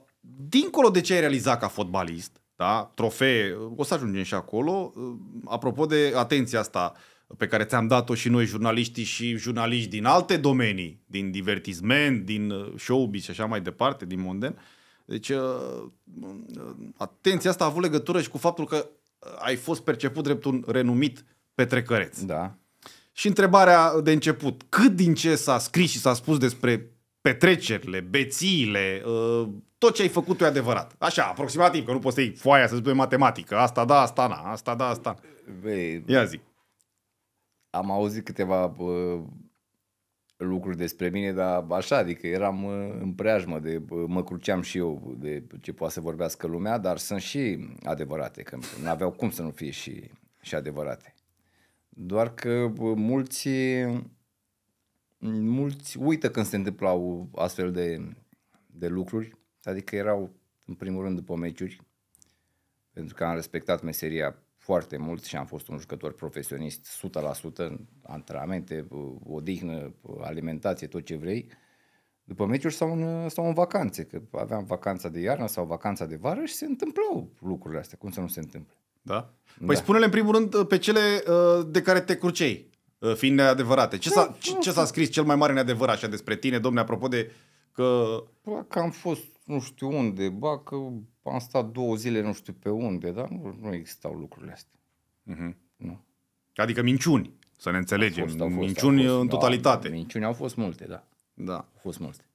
dincolo de ce ai realizat ca fotbalist, da? trofee, o să ajungem și acolo. Uh, apropo de atenția asta pe care ți-am dat-o și noi jurnaliștii și jurnaliști din alte domenii, din divertisment, din uh, showbiz și așa mai departe, din monden. Deci atenția asta a avut legătură și cu faptul că ai fost perceput drept un renumit petrecăreț. Da. Și întrebarea de început, cât din ce s-a scris și s-a spus despre petrecerile, bețiile, ă, tot ce ai făcut tu e adevărat. Așa, aproximativ, că nu poți să iei foaia să spui matematică, asta da, asta na, asta da, asta na. Băi, Ia zi. Am auzit câteva bă, lucruri despre mine, dar așa, adică eram ă, în preajmă, de, ă, mă cruceam și eu de ce poate să vorbească lumea, dar sunt și adevărate, că nu aveau cum să nu fie și, și adevărate. Doar că mulți, mulți uită când se întâmplau astfel de, de lucruri, adică erau în primul rând după meciuri, pentru că am respectat meseria foarte mult și am fost un jucător profesionist 100% în antrenamente, odihnă, alimentație, tot ce vrei, după meciuri sau în, sau în vacanțe, că aveam vacanța de iarnă sau vacanța de vară și se întâmplau lucrurile astea, cum să nu se întâmple. Da? Păi da. spune-le în primul rând uh, pe cele uh, de care te curcei, uh, fiind neadevărate. Ce s-a, ce, păi, ce s-a scris cel mai mare neadevărat așa despre tine, domne, apropo de că... Bă, că am fost nu știu unde, bă, că am stat două zile nu știu pe unde, dar nu, nu existau lucrurile astea. Uh-huh. Nu. Adică minciuni, să ne înțelegem. Au fost, au fost, minciuni fost, în da, totalitate. Da, minciuni au fost multe, da. Da. Au fost multe.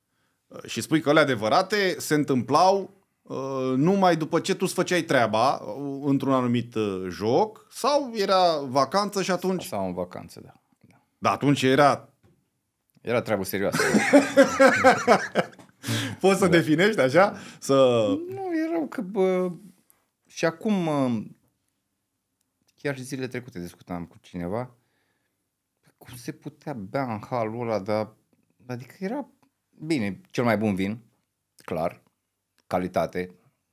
Și spui că le adevărate se întâmplau Uh, numai după ce tu îți făceai treaba uh, într-un anumit uh, joc sau era vacanță și atunci... Sau în vacanță, da. Da, da atunci era... Era treabă serioasă. Poți să da. definești așa? Să... Nu, erau că... Bă... Și acum, chiar și zilele trecute discutam cu cineva, cum se putea bea în halul ăla, dar... Adică era, bine, cel mai bun vin, clar, calitate,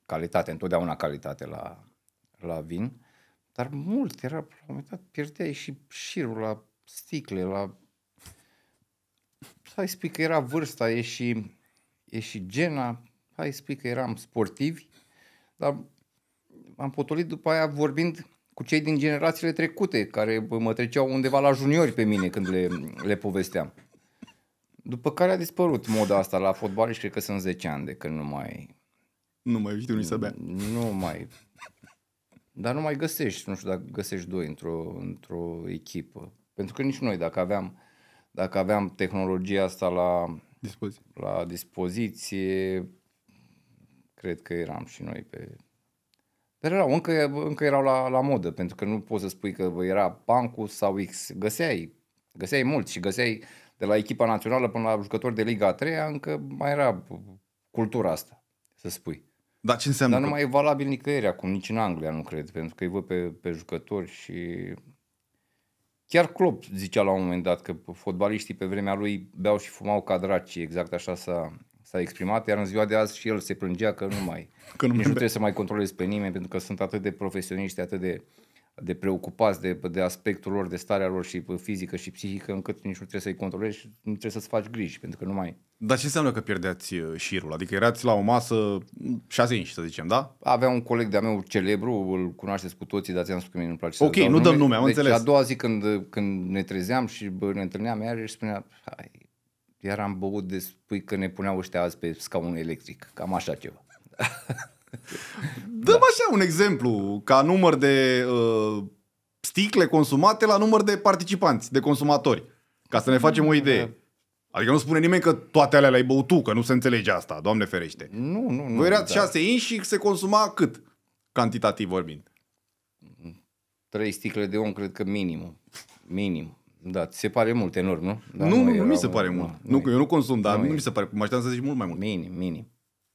calitate, întotdeauna calitate la, la vin, dar mult, era, la un moment dat, pierdeai și șirul la sticle, la... Hai spui că era vârsta, e și, e și gena, hai spui că eram sportivi, dar am potolit după aia vorbind cu cei din generațiile trecute, care mă treceau undeva la juniori pe mine când le, le povesteam. După care a dispărut moda asta la fotbal și cred că sunt 10 ani de când nu mai nu mai știu nici să bea. Nu mai. Dar nu mai găsești, nu știu dacă găsești doi într-o, într-o echipă. Pentru că nici noi, dacă aveam, dacă aveam tehnologia asta la dispoziție, la dispoziție cred că eram și noi pe... Dar erau, încă, încă erau la, la modă, pentru că nu poți să spui că era Bancu sau X. Găseai, găseai mult și găseai de la echipa națională până la jucători de Liga 3 încă mai era cultura asta, să spui. Dar ce înseamnă? Dar nu mai e valabil nicăieri acum, nici în Anglia, nu cred, pentru că îi văd pe, pe jucători și... Chiar Klopp zicea la un moment dat că fotbaliștii pe vremea lui beau și fumau ca draci, exact așa s-a, s-a exprimat, iar în ziua de azi și el se plângea că nu mai... Că nu, nu trebuie să mai controlezi pe nimeni, pentru că sunt atât de profesioniști, atât de de preocupați de, de aspectul lor, de starea lor și uh, fizică și psihică, încât nici nu trebuie să-i controlezi și nu trebuie să-ți faci griji, pentru că nu mai... Dar ce înseamnă că pierdeați uh, șirul? Adică erați la o masă mm, șase inși, să zicem, da? Avea un coleg de-a meu celebru, îl cunoașteți cu toții, dar ți-am spus că mie nu-mi place okay, să Ok, nu dăm nume, am deci, înțeles. a doua zi când, când ne trezeam și bă, ne întâlneam iar și spunea, hai, iar am băut de spui că ne puneau ăștia azi pe scaun electric, cam așa ceva. Dăm da. așa un exemplu, ca număr de uh, sticle consumate la număr de participanți, de consumatori, ca să ne facem o idee. Adică nu spune nimeni că toate alea le-ai băut tu, că nu se înțelege asta, Doamne ferește. Nu, nu, nu. Voi erați da. inși și se consuma cât, cantitativ vorbind? Trei sticle de om, cred că minimum. Minim. Da, ți se pare mult, enorm, nu? Da, nu, nu, nu mi se pare mult. Nu, că eu nu consum, dar nu, nu mi se pare. Mă așteptam să zici mult mai mult. Minim, minim.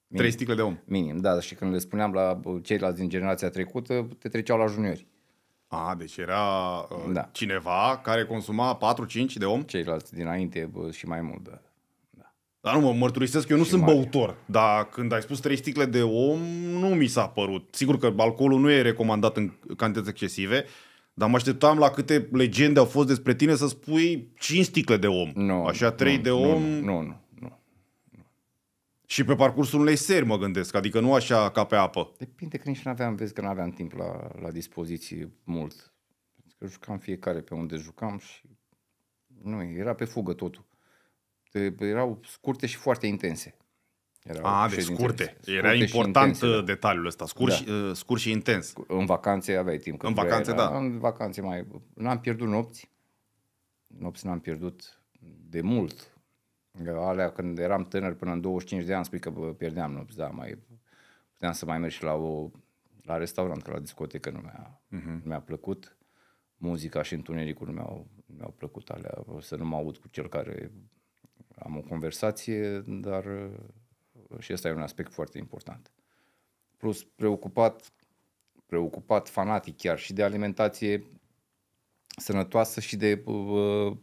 Minim. Trei sticle de om. Minim, da. Și când le spuneam la ceilalți din generația trecută, te treceau la juniori. A, deci era uh, da. cineva care consuma 4-5 de om? Ceilalți dinainte bă, și mai mult, da. da. Dar nu mă mărturisesc, eu nu și sunt mare. băutor, dar când ai spus trei sticle de om, nu mi s-a părut. Sigur că alcoolul nu e recomandat în cantități excesive, dar mă așteptam la câte legende au fost despre tine să spui 5 sticle de om. Nu, Așa 3 nu, de om. Nu, nu, nu. Și pe parcursul unei seri mă gândesc, adică nu așa ca pe apă. Depinde că nici nu aveam, vezi că nu aveam timp la, la dispoziție mult. Că jucam fiecare pe unde jucam și nu, era pe fugă totul. De, erau scurte și foarte intense. Erau A, deci scurte. Intense. Era important intense, da. detaliul ăsta, scurt, da. și, uh, scurt și intens. În vacanțe aveai timp. În vacanțe, era, da. În vacanțe mai... N-am pierdut nopți. Nopți n-am pierdut de mult alea când eram tânăr până în 25 de ani, spui că pierdeam nopți, da, mai puteam să mai merg și la, o, la restaurant, că la discotecă nu mi-a, uh-huh. mi-a plăcut. Muzica și întunericul nu mi-au, mi-au plăcut alea. O să nu mă aud cu cel care am o conversație, dar uh, și ăsta e un aspect foarte important. Plus preocupat, preocupat fanatic chiar și de alimentație sănătoasă și de uh,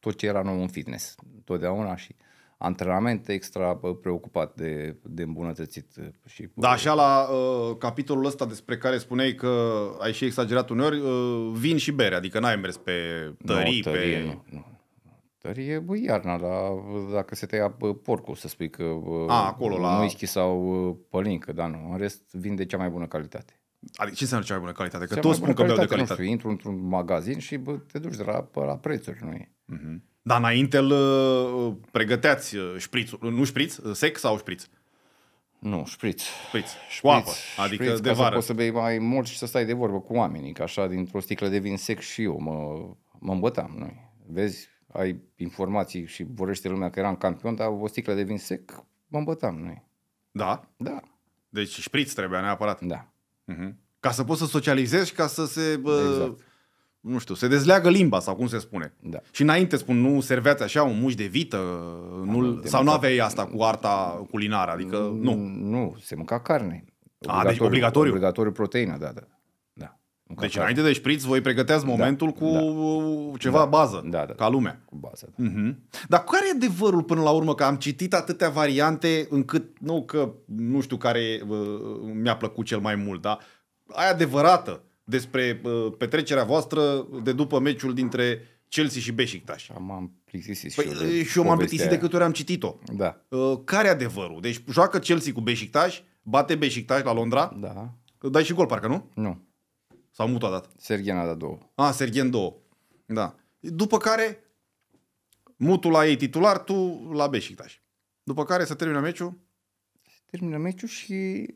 tot ce era nou în fitness, totdeauna și antrenamente extra preocupat de, de îmbunătățit. Uh, și... Da, așa la uh, capitolul ăsta despre care spuneai că ai și exagerat uneori, uh, vin și bere, adică n-ai mers pe tării, no, tărie, pe... Nu, nu. Tărie, bă, iarna, la, dacă se tăia porcul, să spui că... Bă, A, acolo, la... Nu sau pălincă, dar nu, în rest vin de cea mai bună calitate. Adică ce înseamnă cea mai bună calitate? Că toți spun că beau de calitate. Nu știu, intru într-un magazin și bă, te duci de la, la prețuri, nu e. Uh-huh. Dar înainte îl uh, pregăteați uh, șprițul, nu șpriț, uh, sec sau șpriț? Nu, șpriț. Șpriț, cu apă, adică șpriț, de vară. Să poți să bei mai mult și să stai de vorbă cu oamenii, că așa dintr-o sticlă de vin sec și eu mă, mă îmbătam. Noi. Vezi, ai informații și vorbește lumea că eram campion, dar o sticlă de vin sec mă îmbătam. Noi. Da? Da. Deci șpriț trebuia neapărat. Da. Uh-huh. Ca să poți să socializezi și ca să se... Bă, exact. Nu știu, se dezleagă limba sau cum se spune. Da. Și înainte spun, nu serveați așa un muș de vită nu, sau nu aveai asta cu arta culinară, adică mm, nu. Nu, se mânca carne. Obligatoriu, A, deci obligatoriu. Obligatoriu proteina, da, da. Deci înainte de șpriț, voi pregăteați da, momentul da, cu da, ceva da, bază, da, da, da. ca lumea. Cu bază, da. Uh-huh. Dar care e adevărul până la urmă? Că am citit atâtea variante încât, nu că nu știu care uh, mi-a plăcut cel mai mult, dar aia adevărată despre uh, petrecerea voastră de după meciul dintre Chelsea și Beșiktaș. Am, am plictisit păi, și eu. Uh, și eu m-am plictisit de câte ori am citit-o. Da. Uh, care e adevărul? Deci joacă Chelsea cu Beșiktaș, bate Beșiktaș la Londra, da. dai și gol parcă, nu? Nu. Sau Mutu a dat? Sergen a dat două. A, Sergen două. Da. După care, Mutu la ei titular, tu la Beșiktaș. După care se termină meciul? Se termină meciul și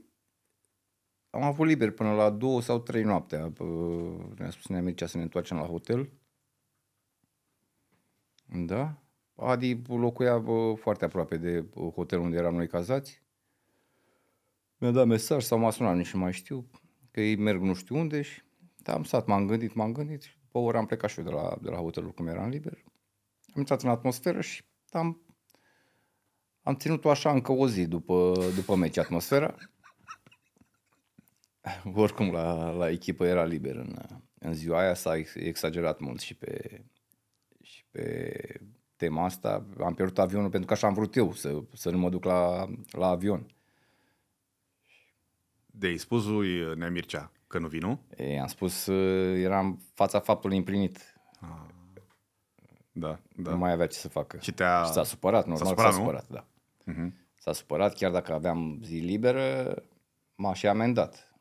am avut liber până la două sau trei noaptea. Ne-a spus ne mergea să ne întoarcem la hotel. Da. Adi locuia foarte aproape de hotelul unde eram noi cazați. Mi-a dat mesaj sau m-a sunat, nici nu mai știu, că ei merg nu știu unde și dar am stat, m-am gândit, m-am gândit și după ora am plecat și eu de la, de la hotelul cum eram liber. Am intrat în atmosferă și am, am ținut-o așa încă o zi după, după meci atmosfera. Oricum la, la echipă era liber în, în ziua aia s-a exagerat mult și pe, și pe tema asta. Am pierdut avionul pentru că așa am vrut eu să, să nu mă duc la, la avion. De-ai spus lui Nemircea Că nu vii, nu? am spus, eram fața faptului împlinit. Ah. Da, da. Nu mai avea ce să facă. Și, te-a... și s-a supărat, normal s-a supărat, s-a supărat da. Uh-huh. S-a supărat, chiar dacă aveam zi liberă, m-a și amendat.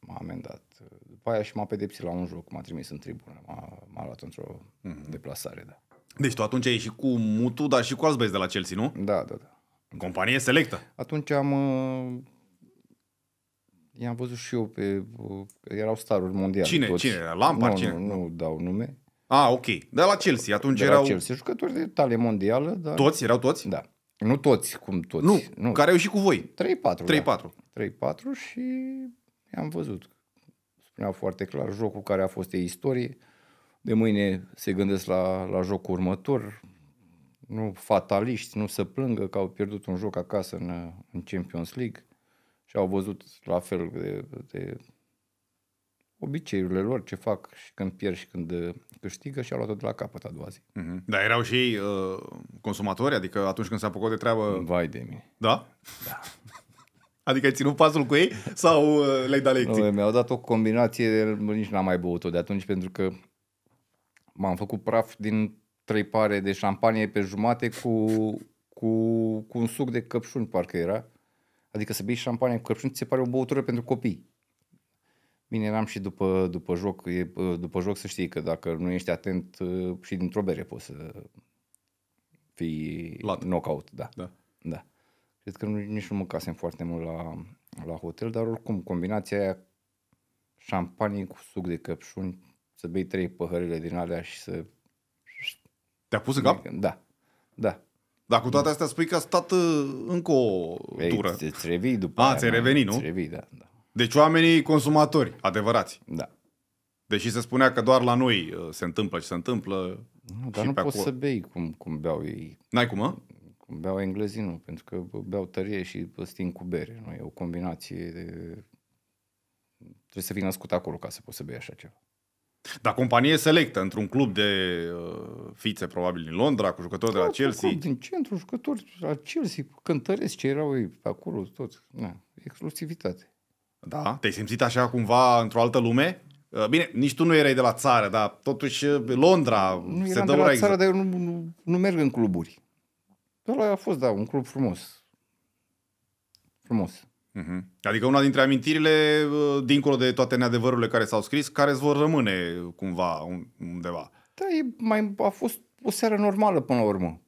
M-a amendat. După aia și m-a pedepsit la un joc, m-a trimis în tribună, m-a, m-a luat într-o uh-huh. deplasare, da. Deci tu atunci ai ieșit cu Mutu, dar și cu alți băieți de la Chelsea, nu? Da, da, da. În companie selectă. Atunci am uh, i-am văzut și eu pe, uh, erau staruri mondiale. Cine? Toți. Cine era? Lampard? Nu, cine? Nu, nu dau nume. Ah, ok. Dar la Chelsea, atunci de erau... La Chelsea, jucători de tale mondială, dar... Toți? Erau toți? Da. Nu toți, cum toți. Nu, nu. care au ieșit cu voi. 3-4. 3-4. 3-4 și i am văzut. Spunea foarte clar jocul care a fost ei istorie. De mâine se gândesc la, la jocul următor. Nu fataliști, nu se plângă că au pierdut un joc acasă în, în Champions League și au văzut la fel de, de obiceiurile lor, ce fac și când pierd și când uh, câștigă și au luat-o de la capăt a doua zi. Mm-hmm. Dar erau și ei uh, consumatori? Adică atunci când s-a apucat de treabă... Vai de mine. Da? Da. adică ai ținut pasul cu ei sau uh, le-ai dat lecții? Nu, mi-au dat o combinație, nici n-am mai băut-o de atunci pentru că m-am făcut praf din trei pare de șampanie pe jumate cu, cu, cu un suc de căpșuni parcă era. Adică să bei șampanie cu căpșuni ți se pare o băutură pentru copii. Bine, eram și după, după, joc, e, după joc să știi că dacă nu ești atent ă, și dintr-o bere poți să fii Lat. knockout. Da. da. da. Cred că nu, nici nu mâncasem foarte mult la, la hotel, dar oricum combinația aia șampanie cu suc de căpșuni, să bei trei păhările din alea și să... Te-a pus în cap? Da, da. Dar cu toate astea spui că a stat uh, încă o Ei, tură. Îți revii după A, ți-ai revenit, nu? Revii, da, da. Deci oamenii consumatori, adevărați. Da. Deși se spunea că doar la noi uh, se întâmplă ce se întâmplă. Nu, dar nu poți să bei cum, cum beau ei. N-ai cum, mă? Cum beau englezii, nu, pentru că beau tărie și sting cu bere. Nu, e o combinație de... Trebuie să fii născut acolo ca să poți să bei așa ceva. Dar companie selectă într-un club de uh, fițe, probabil din Londra, cu jucători da, de la Chelsea. Club din centru, jucători la Chelsea, cântăresc ce erau ei acolo, toți. Na, exclusivitate. Da? Te-ai simțit așa cumva într-o altă lume? Uh, bine, nici tu nu erai de la țară, dar totuși uh, Londra nu se dă de la țară, dar eu nu, nu, nu merg în cluburi. Ăla a fost, da, un club frumos. Frumos. Uh-huh. Adică una dintre amintirile, uh, dincolo de toate neadevărurile care s-au scris, care îți vor rămâne cumva undeva. Da, e mai, a fost o seară normală până la urmă.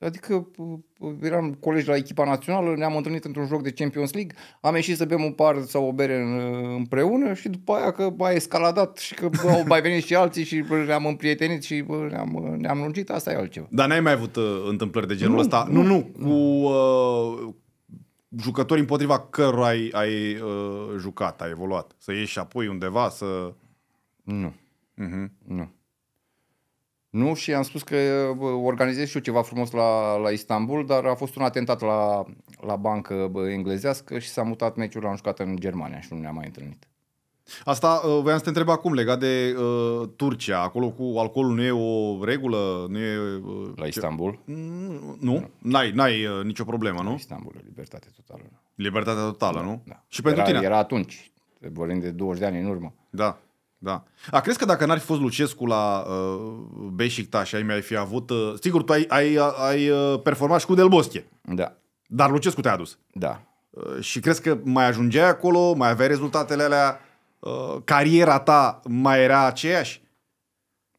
Adică uh, eram colegi la echipa națională, ne-am întâlnit într-un joc de Champions League, am ieșit să bem un par sau o bere uh, împreună și după aia că a escaladat și că au mai venit și alții și ne-am împrietenit și ne-am, ne-am lungit, asta e altceva. Dar n-ai mai avut uh, întâmplări de genul nu, ăsta? Nu, nu, nu. cu uh, jucători împotriva cărora ai, ai uh, jucat, ai evoluat? Să ieși apoi undeva, să... Nu. Uh-huh. Nu. Nu și am spus că organizez și eu ceva frumos la, la Istanbul, dar a fost un atentat la, la bancă englezească și s-a mutat meciul, l-am jucat în Germania și nu ne-am mai întâlnit. Asta uh, voiam să te întreb acum legat de uh, Turcia. Acolo cu alcoolul nu e o regulă? Nu e, uh, La Istanbul? Ce... Mm, nu, nu. n-ai, uh, nicio problemă, nu? La Istanbul e libertate totală. Libertate totală, da, nu? Da. Și pentru tine? Era atunci, vorbim de 20 de ani în urmă. Da, da. A, crezi că dacă n-ar fi fost Lucescu la uh, Beșiktaș, ai mai fi avut... Uh, sigur, tu ai, ai, uh, ai uh, performat și cu Del Bosche. Da. Dar Lucescu te-a adus. Da. Uh, și crezi că mai ajungeai acolo, mai aveai rezultatele alea... Uh, cariera ta mai era aceeași?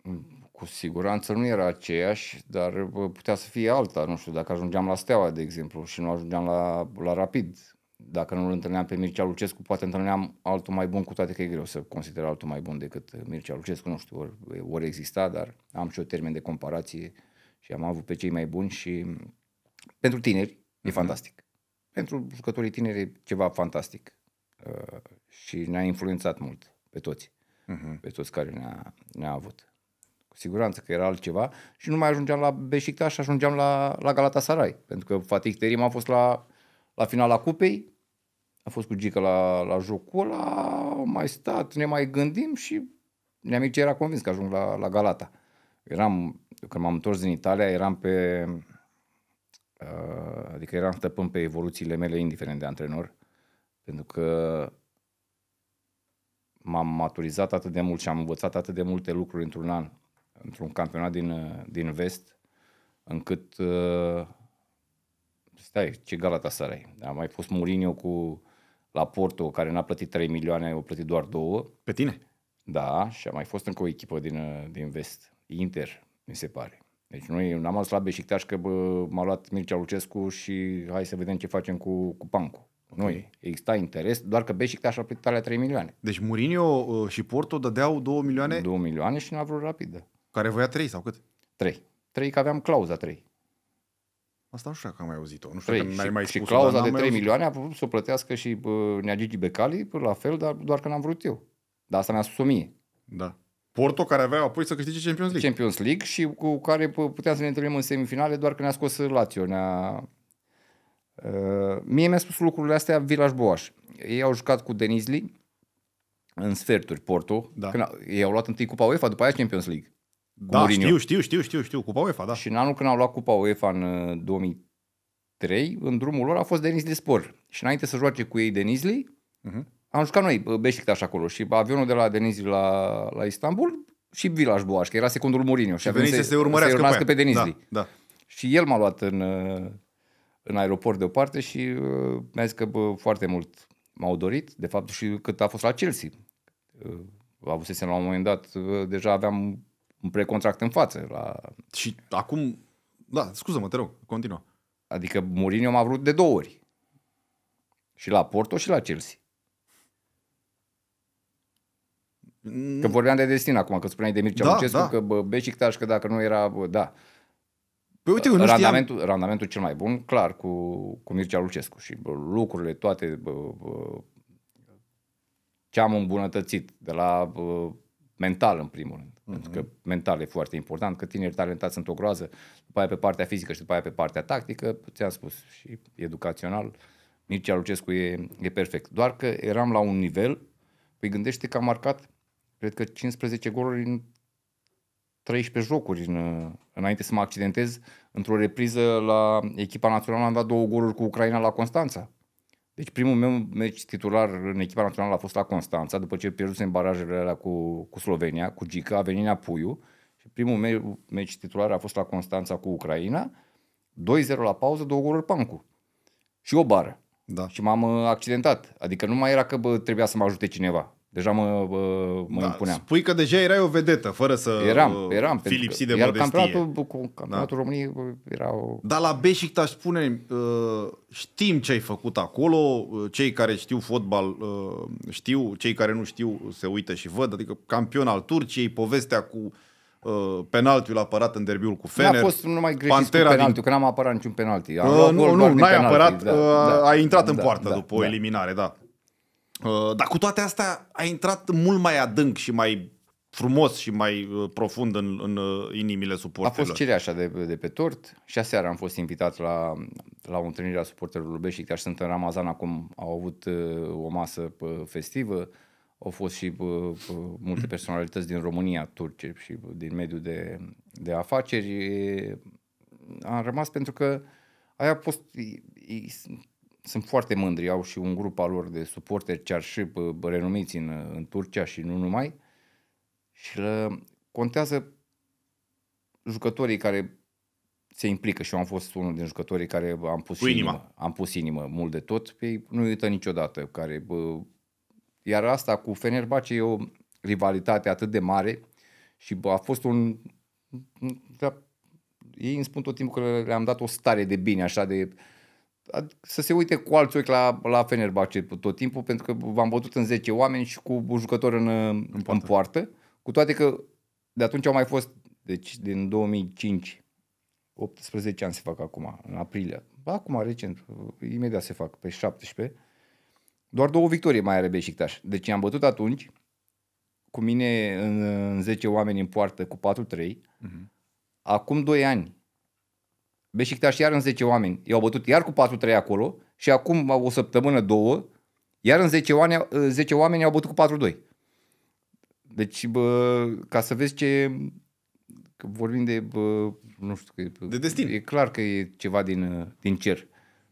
Mm, cu siguranță nu era aceeași, dar putea să fie alta. Nu știu, dacă ajungeam la Steaua, de exemplu, și nu ajungeam la, la Rapid, dacă nu îl întâlneam pe Mircea Lucescu, poate întâlneam altul mai bun, cu toate că e greu să consider altul mai bun decât Mircea Lucescu, nu știu, ori, ori exista, dar am și o termen de comparație și am avut pe cei mai buni și pentru tineri e mm-hmm. fantastic. Pentru jucătorii tineri e ceva fantastic. Uh, și ne-a influențat mult pe toți, uh-huh. pe toți care ne-a, ne-a avut. Cu siguranță că era altceva și nu mai ajungeam la Beșicta și ajungeam la, la Galatasaray, pentru că Fatih Terim a fost la, la finala cupei, a fost cu Gica la, la jocul ăla, am mai stat, ne mai gândim și ne-am era convins că ajung la, la Galata. Eram, când m-am întors din Italia, eram pe, uh, adică eram stăpân pe evoluțiile mele, indiferent de antrenor, pentru că m-am maturizat atât de mult și am învățat atât de multe lucruri într-un an, într-un campionat din, din vest, încât uh, stai, ce Galatasaray. A mai fost Mourinho cu la Porto, care n-a plătit 3 milioane, a plătit doar 2. Pe tine? Da, și a mai fost încă o echipă din, uh, din vest, Inter, mi se pare. Deci noi n-am ajuns la Beșictaș că bă, m-a luat Mircea Lucescu și hai să vedem ce facem cu, cu Pancu. Okay. Nu, exista interes, doar că Beșiktaș a plătit alea 3 milioane. Deci Mourinho uh, și Porto dădeau 2 milioane? 2 milioane și nu a vrut rapidă. Care voia 3 sau cât? 3. 3 că aveam clauza 3. Asta nu știu că am mai auzit-o. Nu știu 3. Că și, mai și clauza de 3 milioane a vrut să o plătească și uh, Neagigi Becali, la fel, dar doar că n-am vrut eu. Dar asta mi-a spus o mie. Da. Porto care avea apoi să câștige Champions League. Champions League și cu care puteam să ne întâlnim în semifinale, doar că ne-a scos Lazio, ne-a Uh, mie mi-a spus lucrurile astea Vilaș Boaș. Ei au jucat cu Denizli în sferturi, Porto. Da. Când au, ei au luat întâi Cupa UEFA, după aia Champions League. Da, Mourinho. știu, știu, știu, știu, știu, Cupa UEFA, da. Și în anul când au luat Cupa UEFA în 2003, uh, în drumul lor a fost Denizli Spor. Și înainte să joace cu ei Denizli, uh-huh. Mhm. am jucat noi uh, Beșiktaș acolo și avionul de la Denizli la, la Istanbul și Vilaș Boaș, că era secundul Mourinho. Și, și venit să, se urmărească, să urmărească pe, pe Denizli. Da, da. Și el m-a luat în, în aeroport deoparte și uh, mi-a zis că bă, foarte mult m-au dorit, de fapt și cât a fost la Chelsea. Uh, avusesem la un moment dat, uh, deja aveam un precontract în față. La... Și acum, da, scuză-mă, te rog, continuă. Adică Mourinho m-a vrut de două ori. Și la Porto și la Chelsea. Mm. Că vorbeam de destin acum, că spuneai de Mircea da, Lucescu, da. că Beșictaș, că dacă nu era, bă, da. Păi uite, eu nu randamentul, știam. randamentul cel mai bun, clar, cu, cu Mircea Lucescu și bă, lucrurile toate bă, bă, ce am îmbunătățit de la bă, mental în primul rând, uh-huh. pentru că mental e foarte important, că tineri talentați sunt o groază, după aia pe partea fizică și după aia pe partea tactică, ți-am spus, și educațional, Mircea Lucescu e, e perfect. Doar că eram la un nivel, păi gândește că am marcat, cred că 15 goluri în 13 jocuri în, înainte să mă accidentez. Într-o repriză la echipa națională am dat două goluri cu Ucraina la Constanța. Deci primul meu meci titular în echipa națională a fost la Constanța, după ce în barajele alea cu, cu Slovenia, cu Gica, a venit Napuiu. Și primul meu meci titular a fost la Constanța cu Ucraina. 2-0 la pauză, două goluri Pancu. Și o bară. Da. Și m-am uh, accidentat. Adică nu mai era că bă, trebuia să mă ajute cineva. Deja mă, mă da, impuneam. Spui că deja erai o vedetă, fără să eram, uh, eram, fi lipsit de iar modestie. Campionatul, da. campionatul da. României era o... Dar la Beșiktaș spune uh, știm ce ai făcut acolo, uh, cei care știu fotbal știu, cei care nu știu se uită și văd, adică campion al Turciei, povestea cu penaltiul apărat în derbiul cu Fener. Nu a fost numai greșit Pantera cu penaltiul, din... că n-am apărat niciun penalti. uh, nu, nu, n-ai apărat, da, da, ai intrat da, în poartă da, după da, o eliminare, da. Uh, dar cu toate astea a intrat mult mai adânc și mai frumos și mai uh, profund în, în uh, inimile suporterilor. A fost cireașa de, de pe tort și aseară am fost invitat la, la o întâlnire a suporterilor lui chiar sunt în Ramazan acum, au avut o masă festivă, au fost și multe personalități din România, turce și din mediul de, de afaceri. Am rămas pentru că aia a fost sunt foarte mândri, au și un grup al lor de suporteri cearșip renumiți în, în Turcia și nu numai. Și le contează jucătorii care se implică și eu am fost unul din jucătorii care am pus Cu inima. inimă. Am pus inimă mult de tot, pe nu uită niciodată. Care, bă, iar asta cu Fenerbahce e o rivalitate atât de mare și bă, a fost un... Da, ei îmi spun tot timpul că le-am dat o stare de bine, așa de... Uh, să se uite cu alți ochi la, la Fenerbahce tot timpul, pentru că v-am bătut în 10 oameni și cu un jucător în, în, poartă. în poartă, cu toate că de atunci au mai fost, deci din 2005, 18 ani se fac acum, în aprilie, acum recent, imediat se fac, pe 17, doar două victorie mai are Beșictaș. Deci am bătut atunci, cu mine în, în 10 oameni în poartă, cu 4-3, uh-huh. Mhm. acum 2 ani Beșiktaș iar în 10 oameni. I-au bătut iar cu 4-3 acolo și acum o săptămână, două, iar în 10 oameni, 10 oameni i-au bătut cu 4-2. Deci, bă, ca să vezi ce... Că vorbim de, bă, nu știu, că de destin. E clar că e ceva din, ă, din cer.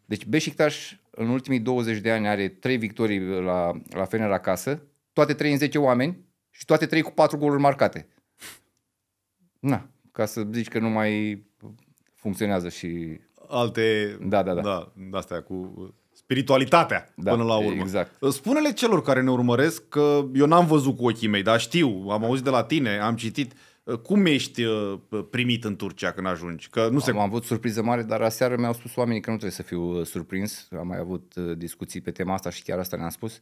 Deci Beșiktaș în ultimii 20 de ani are 3 victorii la, la Fener acasă, toate 3 în 10 oameni și toate 3 cu 4 goluri marcate. Na, ca să zici că nu mai funcționează și... Alte... Da, da, da. da astea cu spiritualitatea da, până la urmă. Exact. Spune-le celor care ne urmăresc că eu n-am văzut cu ochii mei, dar știu, am auzit de la tine, am citit. Uh, cum ești uh, primit în Turcia când ajungi? Că nu se... Am avut surpriză mare, dar aseară mi-au spus oamenii că nu trebuie să fiu uh, surprins. Am mai avut discuții pe tema asta și chiar asta ne-am spus.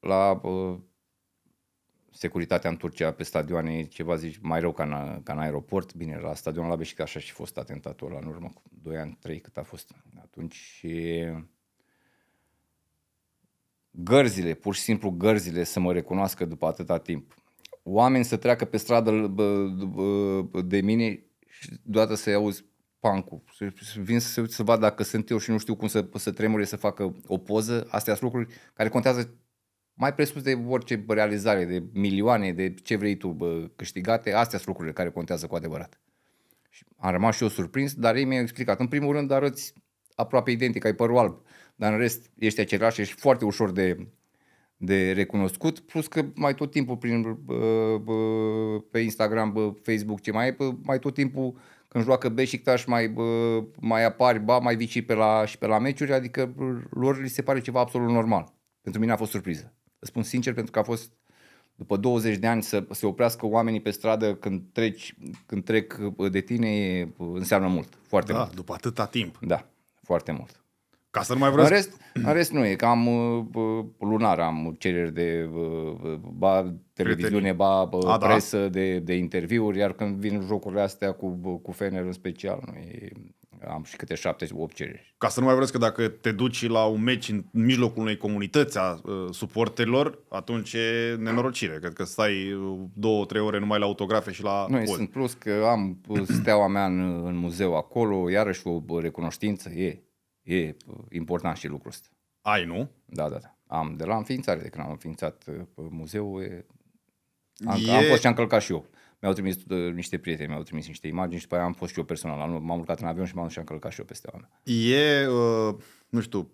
La securitatea în Turcia pe stadioane e ceva, zici, mai rău ca în, ca în aeroport. Bine, la stadionul la Beșica așa și a fost atentatul ăla în urmă cu 2 ani, 3 cât a fost atunci. Și gărzile, pur și simplu gărzile să mă recunoască după atâta timp. Oameni să treacă pe stradă de mine și deodată să-i auzi pancul. Să vin să, să vad dacă sunt eu și nu știu cum să, să tremure, să facă o poză. Astea sunt lucruri care contează mai presus de orice realizare, de milioane, de ce vrei tu bă, câștigate, astea sunt lucrurile care contează cu adevărat. Și am rămas și eu surprins, dar ei mi-au explicat. În primul rând arăți aproape identic, ai părul alb, dar în rest ești același, ești foarte ușor de, de recunoscut, plus că mai tot timpul prin, bă, bă, pe Instagram, bă, Facebook, ce mai e, bă, mai tot timpul când joacă Beșiktaș mai, bă, mai apari, ba, mai vici și pe, la, și pe la meciuri, adică lor li se pare ceva absolut normal. Pentru mine a fost surpriză spun sincer pentru că a fost după 20 de ani să se oprească oamenii pe stradă când, treci, când trec uh, de tine uh, înseamnă mult, foarte da, mult. după atâta timp. Da, foarte mult. Ca să nu mai vreau... În rest, în rest nu e, că am uh, lunar, am cereri de ba televiziune, ba ba A, da. presă, da. de, de interviuri, iar când vin jocurile astea cu, cu Fener în special, nu e, am și câte șapte, opt cereri. Ca să nu mai vreți că dacă te duci la un meci în mijlocul unei comunități a uh, suporterilor, atunci e nenorocire. Cred că stai uh, două, trei ore numai la autografe și la Nu, sunt plus că am uh, steaua mea în, uh, în muzeu acolo, iarăși o recunoștință, e, e important și lucrul ăsta. Ai, nu? Da, da, da. Am de la înființare, de când am înființat muzeul, e, am, e... am fost și am călcat și eu mi-au trimis uh, niște prieteni, mi-au trimis niște imagini și după aia am fost și eu personal. M-am urcat în avion și m-am dus și am călcat și eu peste oameni. E, uh, nu știu,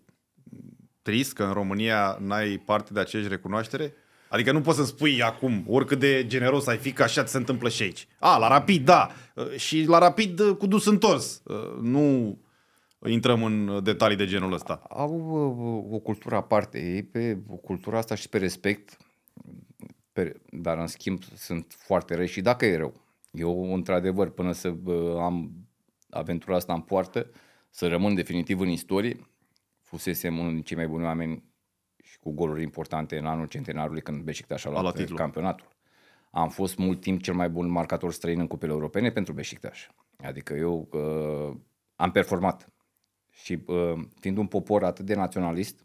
trist că în România n-ai parte de aceeași recunoaștere? Adică nu poți să-mi spui acum, oricât de generos ai fi, că așa ți se întâmplă și aici. A, la rapid, da. Uh, și la rapid uh, cu dus întors. Uh, nu intrăm în detalii de genul ăsta. Au o cultură aparte. Ei pe cultura asta și pe respect dar în schimb sunt foarte răi și dacă e rău. Eu, într-adevăr, până să am aventura asta în poartă, să rămân definitiv în istorie, fusesem unul din cei mai buni oameni și cu goluri importante în anul centenarului când Beșiktaș a luat a luat campionatul. Am fost mult timp cel mai bun marcator străin în cupele europene pentru Beșiktaș. Adică eu uh, am performat. Și uh, fiind un popor atât de naționalist,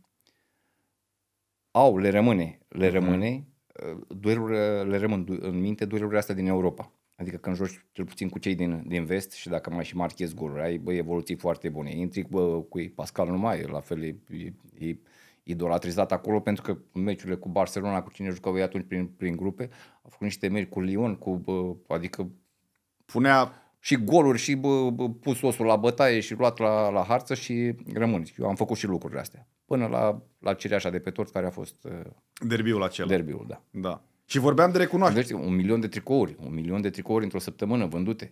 au, le rămâne, le mm-hmm. Durerile le rămân în minte durerile astea din Europa. Adică când joci cel puțin cu cei din, din vest și dacă mai și marchezi goluri, ai bă, evoluții foarte bune. Intri bă, cu Pascal numai, la fel e, e, e idolatrizat acolo pentru că meciurile cu Barcelona, cu cine jucau ei atunci prin, prin grupe, a făcut niște meci cu Lyon, cu, bă, adică punea și goluri și bă, bă, pus osul la bătaie și luat la, la harță și rămâni. Eu am făcut și lucrurile astea până la, la cireașa de pe tort care a fost... Uh, derbiul acela. Derbiul, da. da. Și vorbeam de recunoaștere. Deci, un milion de tricouri, un milion de tricouri într-o săptămână vândute.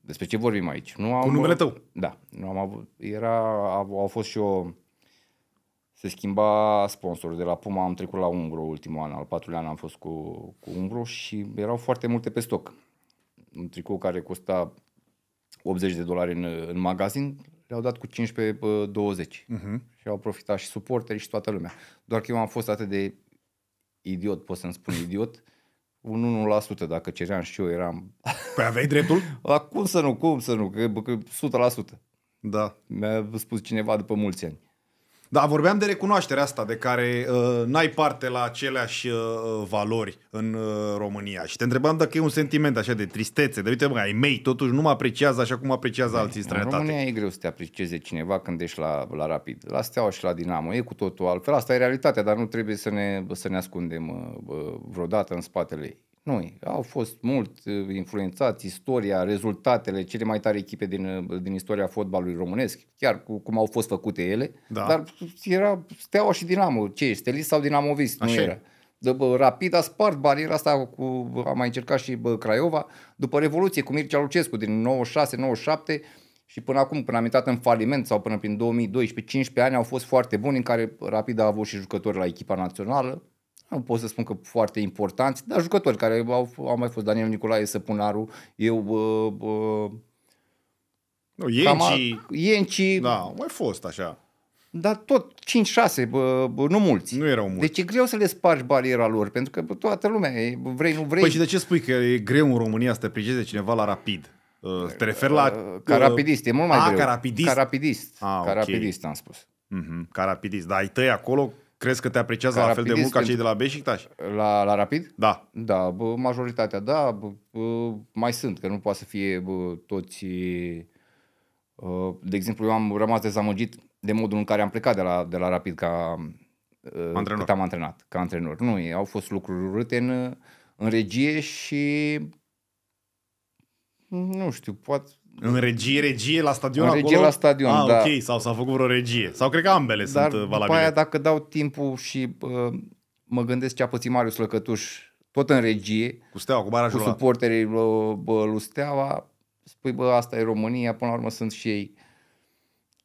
Despre ce vorbim aici? Nu am, Cu numele tău. Da. Nu am avut, era, au fost și o... Se schimba sponsorul. De la Puma am trecut la Umbro ultimul an. Al patrulea an am fost cu, cu Umbro și erau foarte multe pe stoc. Un tricou care costa 80 de dolari în, în magazin, le-au dat cu 15-20 uh-huh. Mhm. și au profitat și suporterii și toată lumea. Doar că eu am fost atât de idiot, pot să-mi spun idiot, un 1% dacă ceream și eu eram... Păi aveai dreptul? Acum să nu, cum să nu, că, că 100%. Da. Mi-a spus cineva după mulți ani. Da, vorbeam de recunoașterea asta de care uh, n-ai parte la aceleași uh, uh, valori în uh, România și te întrebam dacă e un sentiment așa de tristețe, de uite mă, ai mei totuși nu mă apreciază așa cum mă apreciază Bine, alții străinătate. În România e greu să te aprecieze cineva când ești la, la Rapid, la Steaua și la Dinamo, e cu totul altfel, asta e realitatea, dar nu trebuie să ne, să ne ascundem uh, uh vreodată în spatele ei. Nu, au fost mult uh, influențați istoria, rezultatele, cele mai tare echipe din, uh, din istoria fotbalului românesc, chiar cu cum au fost făcute ele, da. dar era Steaua și Dinamo, ce e, Stelis sau Dinamovist, Așa. nu era. De, bă, rapid a spart bariera asta, cu, a mai încercat și bă, Craiova, după Revoluție cu Mircea Lucescu din 96-97, și până acum, până am intrat în faliment sau până prin 2012-15 ani, au fost foarte buni în care Rapid a avut și jucători la echipa națională, nu pot să spun că foarte importanți, dar jucători care au, au mai fost Daniel Nicolae Săpunaru, eu... Uh, uh, Ienci, Da, au mai fost așa. Dar tot 5-6, nu mulți. Nu erau mulți. Deci e greu să le spargi bariera lor, pentru că toată lumea, e, vrei, nu vrei. Păi și de ce spui că e greu în România să te prigeze cineva la rapid? Uh, te referi la... Uh, ca rapidist, e mult mai a, greu. ca rapidist? Ca rapidist, ah, ca okay. rapidist am spus. Uh-huh. Ca rapidist, dar ai tăi acolo Crezi că te apreciază ca la fel de mult ca cei de la Beșiktaș? La, la Rapid? Da. Da, bă, majoritatea, da, bă, bă, mai sunt, că nu poate să fie bă, toți... Bă, uh, de exemplu, eu am rămas dezamăgit de modul în care am plecat de la, de la Rapid ca uh, antrenor. cât am antrenat, ca antrenor. Nu, au fost lucruri urâte în, în regie și nu știu, poate în regie, regie la stadion în regie acolo? la stadion, ah, da. ok, sau s-a făcut vreo regie. Sau cred că ambele Dar sunt uh, valabile. Dar aia, dacă dau timpul și uh, mă gândesc ce a pățit Marius Lăcătuș tot în regie, cu, steaua, cu, barajul cu suporterii la bă, lui Steaua, spui, bă, asta e România, până la urmă sunt și ei.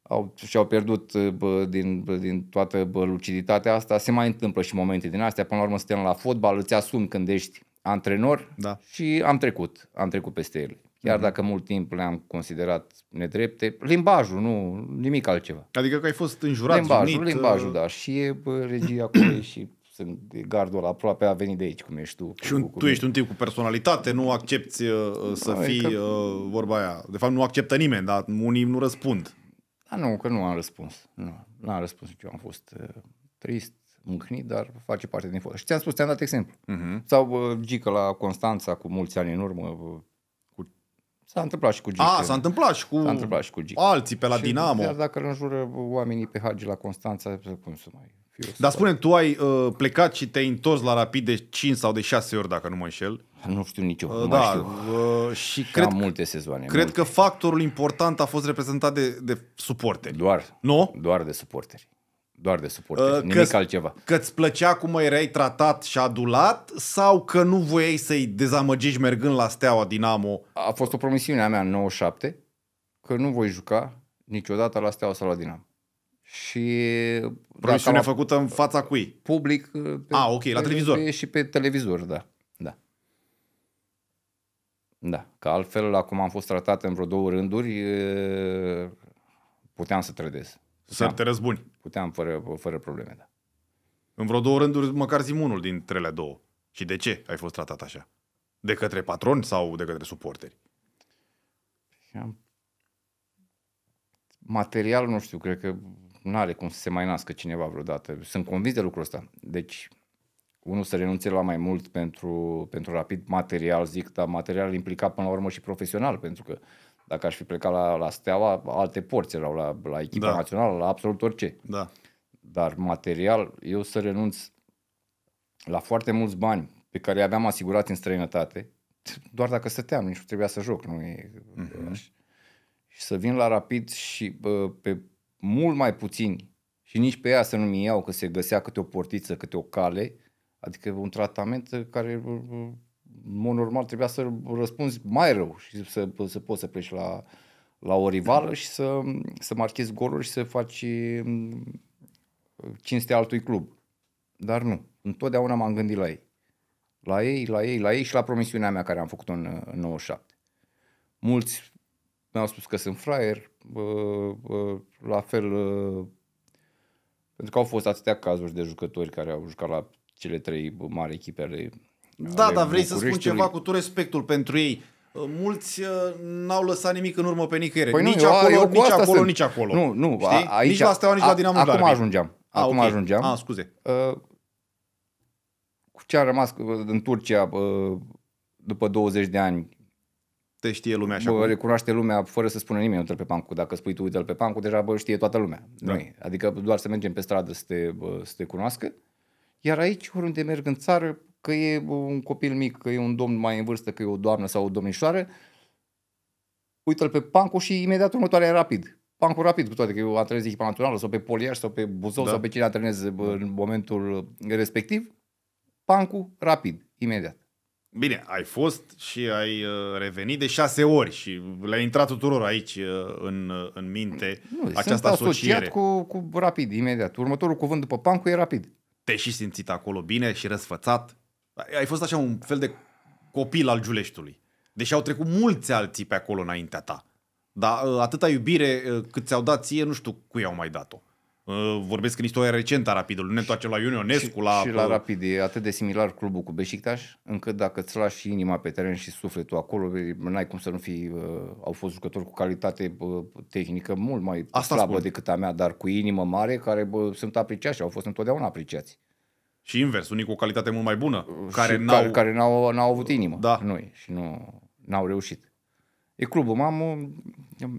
Au, și-au pierdut uh, bă, din, bă, din toată bă, luciditatea asta. Se mai întâmplă și momente din astea. Până la urmă suntem la fotbal, îți asumi când ești antrenor da. și am trecut, am trecut peste ele chiar mhm. dacă mult timp le-am considerat nedrepte, limbajul, nu nimic altceva. Adică că ai fost înjurat, Limbajul, jignit, limbajul, uh... da, și e bă, regia acolo și sunt gardul ăla, aproape a venit de aici, cum ești tu. Și un, cu, tu ești un tip cu personalitate, nu accepti uh, să da, fii că... uh, vorba aia. De fapt, nu acceptă nimeni, dar unii nu răspund. Da, nu, că nu am răspuns. Nu, nu am răspuns nici eu. Am fost uh, trist, mâhnit, dar face parte din fost. Și ți-am spus, ți-am dat exemplu. Uh-huh. Sau uh, Gică la Constanța cu mulți ani în urmă, uh, S-a întâmplat și cu Gică. A, s-a întâmplat și cu, s-a întâmplat și cu alții pe la și Dinamo. Chiar dacă îl înjură oamenii pe Hagi la Constanța, cum să mai fiu Dar spune, tu ai uh, plecat și te-ai întors la Rapid de 5 sau de 6 ori, dacă nu mă înșel. Ah, nu știu nici eu, uh, da, știu. Uh, și, și cred Am multe sezoane. Cred multe. că factorul important a fost reprezentat de, de suporteri. Doar. Nu? Doar de suporteri doar de suport, uh, nimic că, altceva. Că-ți plăcea cum erai tratat și adulat sau că nu voiai să-i dezamăgești mergând la Steaua Dinamo? A fost o promisiune a mea în 97 că nu voi juca niciodată la Steaua sau la Dinamo. Și promisiunea da, făcută în fața cui? Public. Uh, pe, a, ah, ok, la televizor. Pe, și pe televizor, da. Da. Da, că altfel acum am fost tratat în vreo două rânduri, puteam să trădez să te răzbuni. Puteam fără, fără probleme, da. În vreo două rânduri, măcar zi unul dintre ele două. Și de ce ai fost tratat așa? De către patroni sau de către suporteri? Materialul, Material, nu știu, cred că nu are cum să se mai nască cineva vreodată. Sunt convins de lucrul ăsta. Deci, unul să renunțe la mai mult pentru, pentru rapid material, zic, dar material implicat până la urmă și profesional, pentru că uh, dacă aș fi plecat la, la Steaua, alte porți erau la, la echipa da. națională, la absolut orice. Da. Dar material, eu să renunț la foarte mulți bani pe care i-aveam asigurat în străinătate, doar dacă stăteam, nici nu trebuia să joc. Nu e, uh-huh. Și să vin la rapid și bă, pe mult mai puțini și nici pe ea să nu-mi iau că se găsea câte o portiță, câte o cale, adică un tratament care în mod normal trebuia să răspunzi mai rău și să, să poți să pleci la, la o rivală și să, să marchezi goluri și să faci mm, cinste altui club. Dar nu, întotdeauna m-am gândit la ei. La ei, la ei, la ei și la promisiunea mea care am făcut-o în, în 97. Mulți mi-au spus că sunt fraier, la fel, pentru că au fost atâtea cazuri de jucători care au jucat la cele trei mari echipe ale da, dar vrei să spun ceva cu tot respectul pentru ei. Uh, mulți uh, n-au lăsat nimic în urmă pe nicăieri. Păi nici, nu, acolo, eu, nici acolo, nici acolo. Nu, nu, Știi? a, aici, nici la Steaua, nici a, la Dinamo Acum Darby. ajungeam. Acum ah, okay. ajungeam. A, ah, scuze. Uh, cu ce a rămas uh, în Turcia uh, după 20 de ani, te știe lumea așa. Bă, recunoaște lumea fără să spună nimeni, nu pe Pancu. Dacă spui tu, uite-l pe Pancu, deja bă, știe toată lumea. Da. Noi. Adică doar să mergem pe stradă să te, bă, să te cunoască. Iar aici, oriunde merg în țară, că e un copil mic, că e un domn mai în vârstă, că e o doamnă sau o domnișoară, uită-l pe Pancu și imediat următoarea e rapid. Pancu rapid, cu toate că eu antrenez echipa naturală sau pe Poliaș sau pe buzou da. sau pe cine antrenez da. în momentul respectiv. Pancu rapid, imediat. Bine, ai fost și ai uh, revenit de șase ori și le-a intrat tuturor aici uh, în, uh, în minte nu, această sunt asociere. Cu, cu rapid, imediat. Următorul cuvânt după Pancu e rapid. Te-ai și simțit acolo bine și răsfățat? Ai fost așa un fel de copil al Giuleștului. Deși au trecut mulți alții pe acolo înaintea ta. Dar ă, atâta iubire ă, cât ți-au dat ție, nu știu cui au mai dat-o. Ă, vorbesc în istoria recentă a Rapidului, ne întoarcem la Unionescu, și, la... Și la Rapid e atât de similar clubul cu Beșictaș, încât dacă îți lași inima pe teren și sufletul acolo, n-ai cum să nu fii... Au fost jucători cu calitate tehnică mult mai Asta slabă spun. decât a mea, dar cu inimă mare, care bă, sunt apreciați și au fost întotdeauna apreciați. Și invers, unii cu o calitate mult mai bună, care n-au... Care, care n-au, n-au avut inimă. Da. Noi și nu n-au reușit. E clubul, m-am... Eu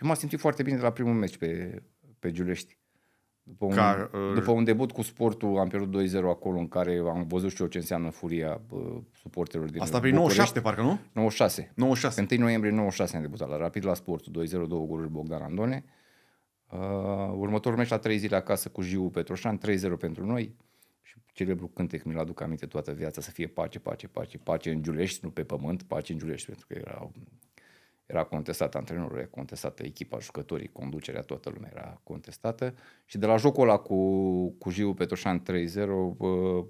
m-am simțit foarte bine de la primul meci pe, pe Giulești. După un, Ca, uh... după un debut cu sportul, am pierdut 2-0 acolo, în care am văzut și eu ce înseamnă furia uh, suporterilor din Asta prin București. 97, parcă nu? 96. 96. 1 noiembrie 96 am debutat la Rapid, la sportul 2-0, două goluri Bogdan Andone. Uh, următorul meci la trei zile acasă cu Jiu Petroșan, 3-0 pentru noi. Și celebrul cântec mi-l aduc aminte toată viața să fie pace, pace, pace, pace în Giulești, nu pe pământ, pace în Giulești, pentru că era, era contestat antrenorul, era contestată echipa, jucătorii, conducerea, toată lumea era contestată. Și de la jocul ăla cu, cu Jiu Petroșan 3-0, uh,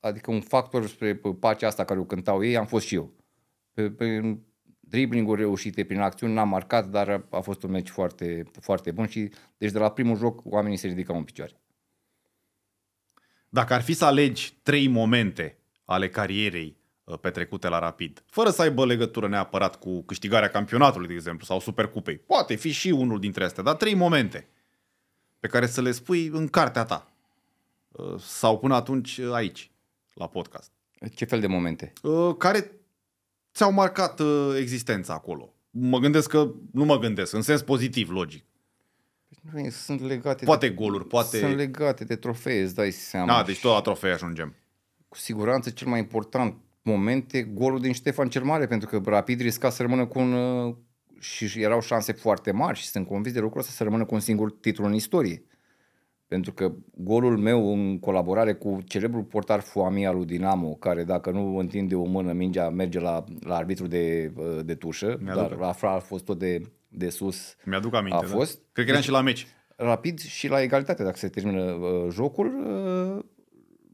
adică un factor spre uh, pacea asta care o cântau ei, am fost și eu. Pe, pe, driblinguri reușite prin acțiuni, n a marcat, dar a fost un meci foarte, foarte bun și deci de la primul joc oamenii se ridicau în picioare. Dacă ar fi să alegi trei momente ale carierei uh, petrecute la Rapid, fără să aibă legătură neapărat cu câștigarea campionatului, de exemplu, sau Supercupei, poate fi și unul dintre astea, dar trei momente pe care să le spui în cartea ta uh, sau până atunci uh, aici, la podcast. Ce fel de momente? Care ți-au marcat uh, existența acolo. Mă gândesc că nu mă gândesc, în sens pozitiv, logic. Păi nu, sunt legate poate de, goluri, poate... Sunt legate de trofee, îți dai seama. Da, deci tot la trofee ajungem. Cu siguranță cel mai important moment e golul din Ștefan cel Mare, pentru că Rapid risca să rămână cu un... Uh, și erau șanse foarte mari și sunt convins de lucrul ăsta să rămână cu un singur titlu în istorie. Pentru că golul meu în colaborare cu celebrul portar Foamia lui Dinamo, care dacă nu întinde o mână, mingea merge la, la arbitru de, uh, de tușă, dar a fost tot de, de sus. Mi-aduc aminte, a da. fost. Da. Cred că eram deci și la meci. Rapid și la egalitate, dacă se termină uh, jocul, uh,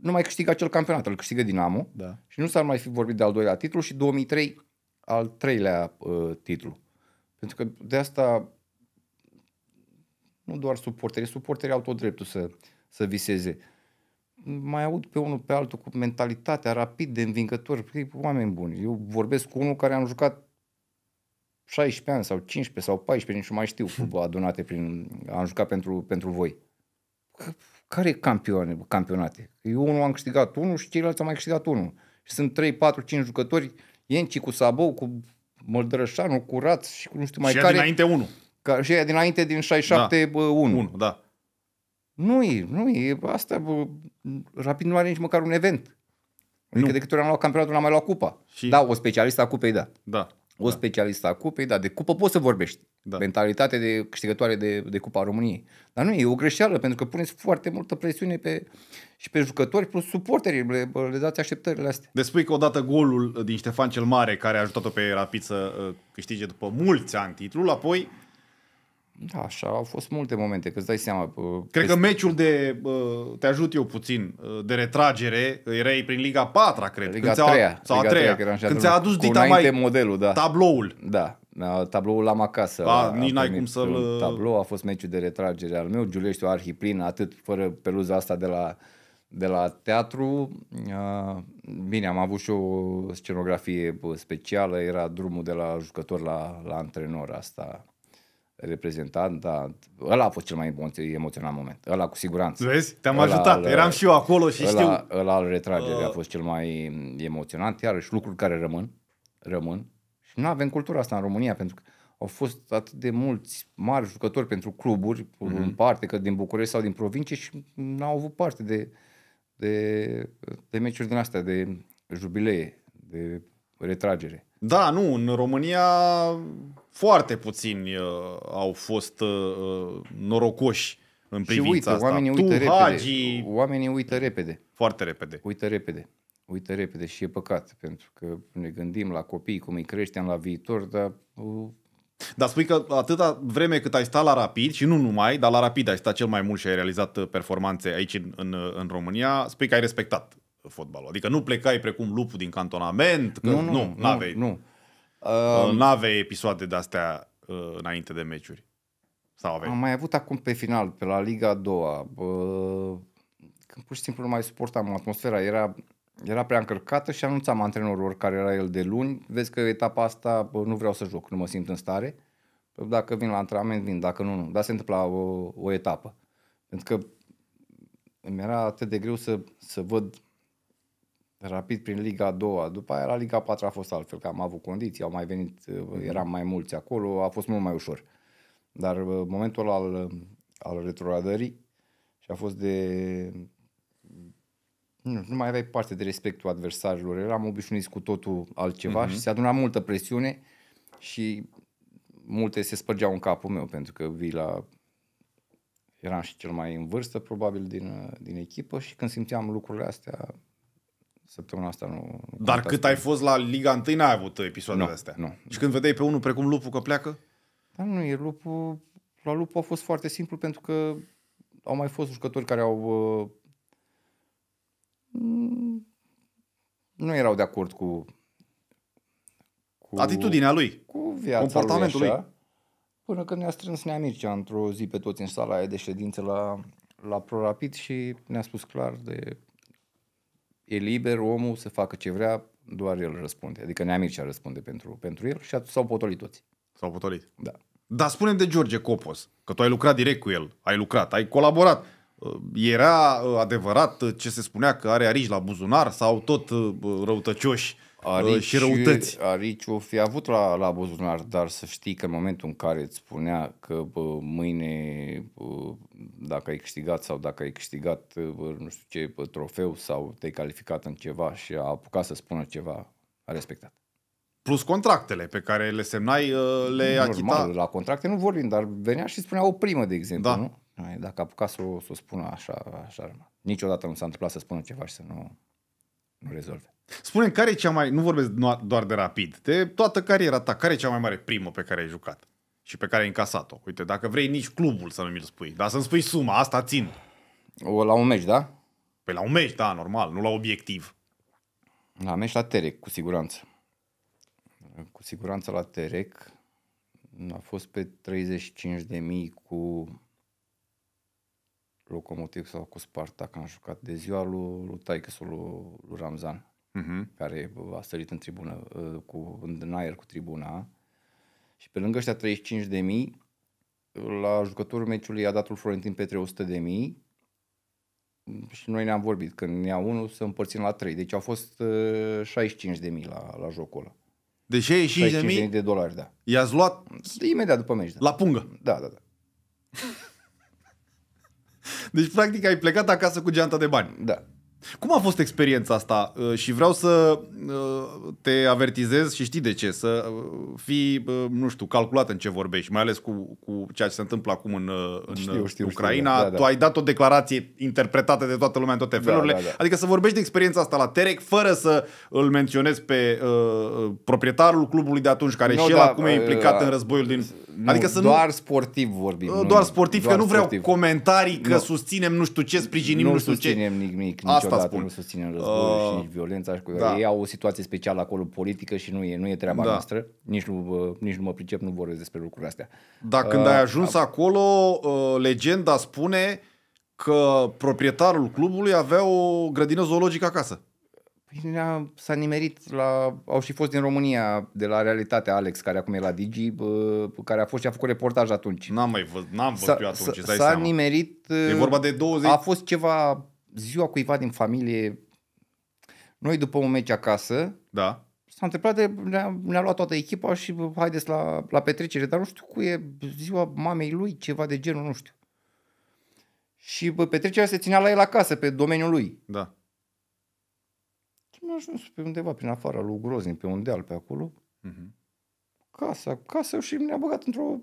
nu mai câștigă acel campionat, îl câștigă Dinamo da. și nu s-ar mai fi vorbit de al doilea titlu și 2003 al treilea uh, titlu. Pentru că de asta nu doar suporterii, suporterii au tot dreptul să, să viseze. Mai aud pe unul pe altul cu mentalitatea rapid de învingător, oameni buni. Eu vorbesc cu unul care am jucat 16 ani sau 15 sau 14, nici nu mai știu, fotbal adunate prin, am jucat pentru, pentru voi. Care campioane, campionate? Eu unul am câștigat unul și ceilalți am mai câștigat unul. Și sunt 3, 4, 5 jucători, Enci cu Sabou, cu Măldărășanu, cu Raț și cu nu știu mai și care. Și înainte unul. Ca, și aia dinainte din 67 da. 1. 1 da. Nu e, nu e. Asta, bă, rapid nu are nici măcar un event. Adică nu. de câte ori am luat campionatul, n-am mai luat cupa. Și... Da, o specialistă a cupei, da. Da. O da. specialistă a cupei, da. De cupă poți să vorbești. Da. Mentalitate de câștigătoare de, de cupa României. Dar nu, e o greșeală, pentru că puneți foarte multă presiune pe, și pe jucători, plus suporterii, le, le dați așteptările astea. Despui deci că odată golul din Ștefan cel Mare, care a ajutat-o pe Rapid să uh, câștige după mulți ani titlul, apoi da, așa au fost multe momente, că îți dai seama. Cred că meciul de, te ajut eu puțin, de retragere, erai prin Liga 4 cred. Liga 3 Sau Liga 3 când ți-a, adus dita mai modelul, da. tabloul. Da, da tabloul la am acasă. Da, nici n-ai cum să-l... Tablou a fost meciul de retragere al meu, Giuleștiu Arhiplin, atât fără peluza asta de la, de la teatru. Bine, am avut și o scenografie specială, era drumul de la jucător la, la antrenor asta reprezentant, da, ăla a fost cel mai emoționant moment, ăla cu siguranță. Vezi? Te-am ăla ajutat, al, eram și eu acolo și ăla, știu. Ăla al retragerii uh. a fost cel mai emoționant, iarăși lucruri care rămân, rămân. Și nu avem cultura asta în România, pentru că au fost atât de mulți mari jucători pentru cluburi, mm-hmm. în parte, că din București sau din provincie și n-au avut parte de, de, de meciuri din astea, de jubilee, de retragere. Da, nu, în România foarte puțini uh, au fost uh, uh norocoși în privința și uite, asta. Oamenii uită, tu, repede. Hagi... oamenii uită repede. Foarte repede. Uită repede. Uită repede și e păcat, pentru că ne gândim la copii, cum îi creștem la viitor, dar... Uh, dar spui că atâta vreme cât ai stat la Rapid, și nu numai, dar la Rapid ai stat cel mai mult și ai realizat uh, performanțe aici în, în, în România, spui că ai respectat fotbalul. Adică nu plecai precum lupul din cantonament, că nu, nu, nu, nu, nu, nu. Uh, uh, N-aveai episoade de-astea uh, înainte de meciuri? Sau aveai? Am mai avut acum pe final, pe la Liga a doua, uh, când pur și simplu nu mai suportam atmosfera, era, era prea încărcată și anunțam antrenorul care era el de luni, vezi că etapa asta bă, nu vreau să joc, nu mă simt în stare, dacă vin la antrenament, vin, dacă nu, nu. Dar se întâmpla o, o etapă. Pentru că mi era atât de greu să, să văd Rapid prin Liga a doua, după aia la Liga a patra a fost altfel, că am avut condiții, au mai venit, uh, mhm. eram mai mulți acolo, a fost mult mai ușor. Dar uh, momentul al, al retrogradării și a fost de... Nu, nu mai aveai parte de respectul adversarilor, eram obișnuiți cu totul altceva uh-huh. și se aduna multă presiune și multe se spărgeau în capul meu, pentru că vii la... Eram și cel mai în vârstă, probabil, din, uh, din echipă și când simțeam lucrurile astea, săptămâna asta nu... Dar cât ai fost la Liga 1 n-ai avut episoadele nu, astea? Nu. Și când vedeai pe unul precum Lupu că pleacă? Da nu, e Lupu... La Lupu a fost foarte simplu pentru că au mai fost jucători care au... Uh, nu erau de acord cu... cu Atitudinea lui. Cu viața comportamentul lui, așa, lui. Până când ne-a strâns Neamircea într-o zi pe toți în sala aia de ședință la, la ProRapid și ne-a spus clar de e liber omul să facă ce vrea, doar el răspunde. Adică ce răspunde pentru, pentru el și s-au potolit toți. S-au potolit. Da. Dar spune de George Copos, că tu ai lucrat direct cu el, ai lucrat, ai colaborat. Uh, era uh, adevărat uh, ce se spunea că are arici la buzunar sau tot răutăcioși Arici, ă, și răutăți. Arici o fi avut la, la buzunar, dar să știi că în momentul în care îți spunea că bă, mâine bă, dacă ai câștigat sau dacă ai câștigat bă, nu știu ce bă, trofeu sau te-ai calificat în ceva și a apucat să spună ceva, a respectat. Plus contractele pe care le semnai, ă, le Normal, achita... la contracte nu vorbim, dar venea și spunea o primă, de exemplu, da. nu? Dacă apuca să o, să o spună așa, așa. Niciodată nu s-a întâmplat să spună ceva și să nu, nu rezolve spune care e cea mai, nu vorbesc doar de rapid, de toată cariera ta, care e cea mai mare primă pe care ai jucat și pe care ai încasat-o? Uite, dacă vrei nici clubul să nu mi-l spui, dar să-mi spui suma, asta țin. O, la un meci, da? Păi la un meci, da, normal, nu la obiectiv. La meci la Terec, cu siguranță. Cu siguranță la Terec a fost pe 35.000 cu Locomotiv sau cu Spartak am jucat de ziua lui, lui Taicăsul, sau lui, lui Ramzan uh-huh. care a sărit în tribună, ă, cu, în aer cu tribuna. Și pe lângă ăștia 35 de mii, la jucătorul meciului a datul Florentin Petre 100 de mii și noi ne-am vorbit, când ne a unul să împărțim la 3. Deci au fost 65 ă, de mii la, la jocul ăla. De deci 65 de mii? de dolari, da. I-ați luat? Imediat după meci, da. La pungă? Da, da, da. deci practic ai plecat acasă cu geanta de bani. Da. Cum a fost experiența asta? Uh, și vreau să uh, te avertizez și știi de ce, să uh, fii, nu știu, calculat în ce vorbești, mai ales cu, cu ceea ce se întâmplă acum în, în știu, știu, Ucraina. Știu, da, da. Tu ai dat o declarație interpretată de toată lumea în toate da, felurile. Da, da, da. Adică să vorbești de experiența asta la Terec fără să îl menționezi pe uh, proprietarul clubului de atunci, care no, și el da, acum e implicat uh, în războiul din... Nu, adică să doar nu... sportiv vorbim. Doar sportiv, doar că nu vreau sportiv. comentarii că nu. susținem nu știu ce, sprijinim nu, nu știu ce. Nu susținem nimic asta spun. Nu susținem războiul uh, și nici violența. Și da. Ei au o situație specială acolo politică și nu e, nu e treaba da. noastră. Nici nu, nici nu mă pricep, nu vorbesc despre lucrurile astea. Dar uh, când ai ajuns uh, acolo, uh, legenda spune că proprietarul clubului avea o grădină zoologică acasă. Păi, s-a nimerit la... Au și fost din România, de la Realitatea Alex, care acum e la Digi, bă, care a fost și a făcut reportaj atunci. N-am mai văzut, n-am văzut eu atunci, S-a, s-a nimerit... E vorba de 20... Uh, a fost ceva ziua cuiva din familie, noi după un meci acasă, da. s-a întâmplat de, ne-a, ne luat toată echipa și haideți la, la petrecere, dar nu știu cu e ziua mamei lui, ceva de genul, nu știu. Și bă, petrecerea se ținea la el acasă, pe domeniul lui. Da. Am ajuns pe undeva prin afara lui Grozin, pe un deal pe acolo. Uh-huh. Casa, casa și ne-a băgat într-o...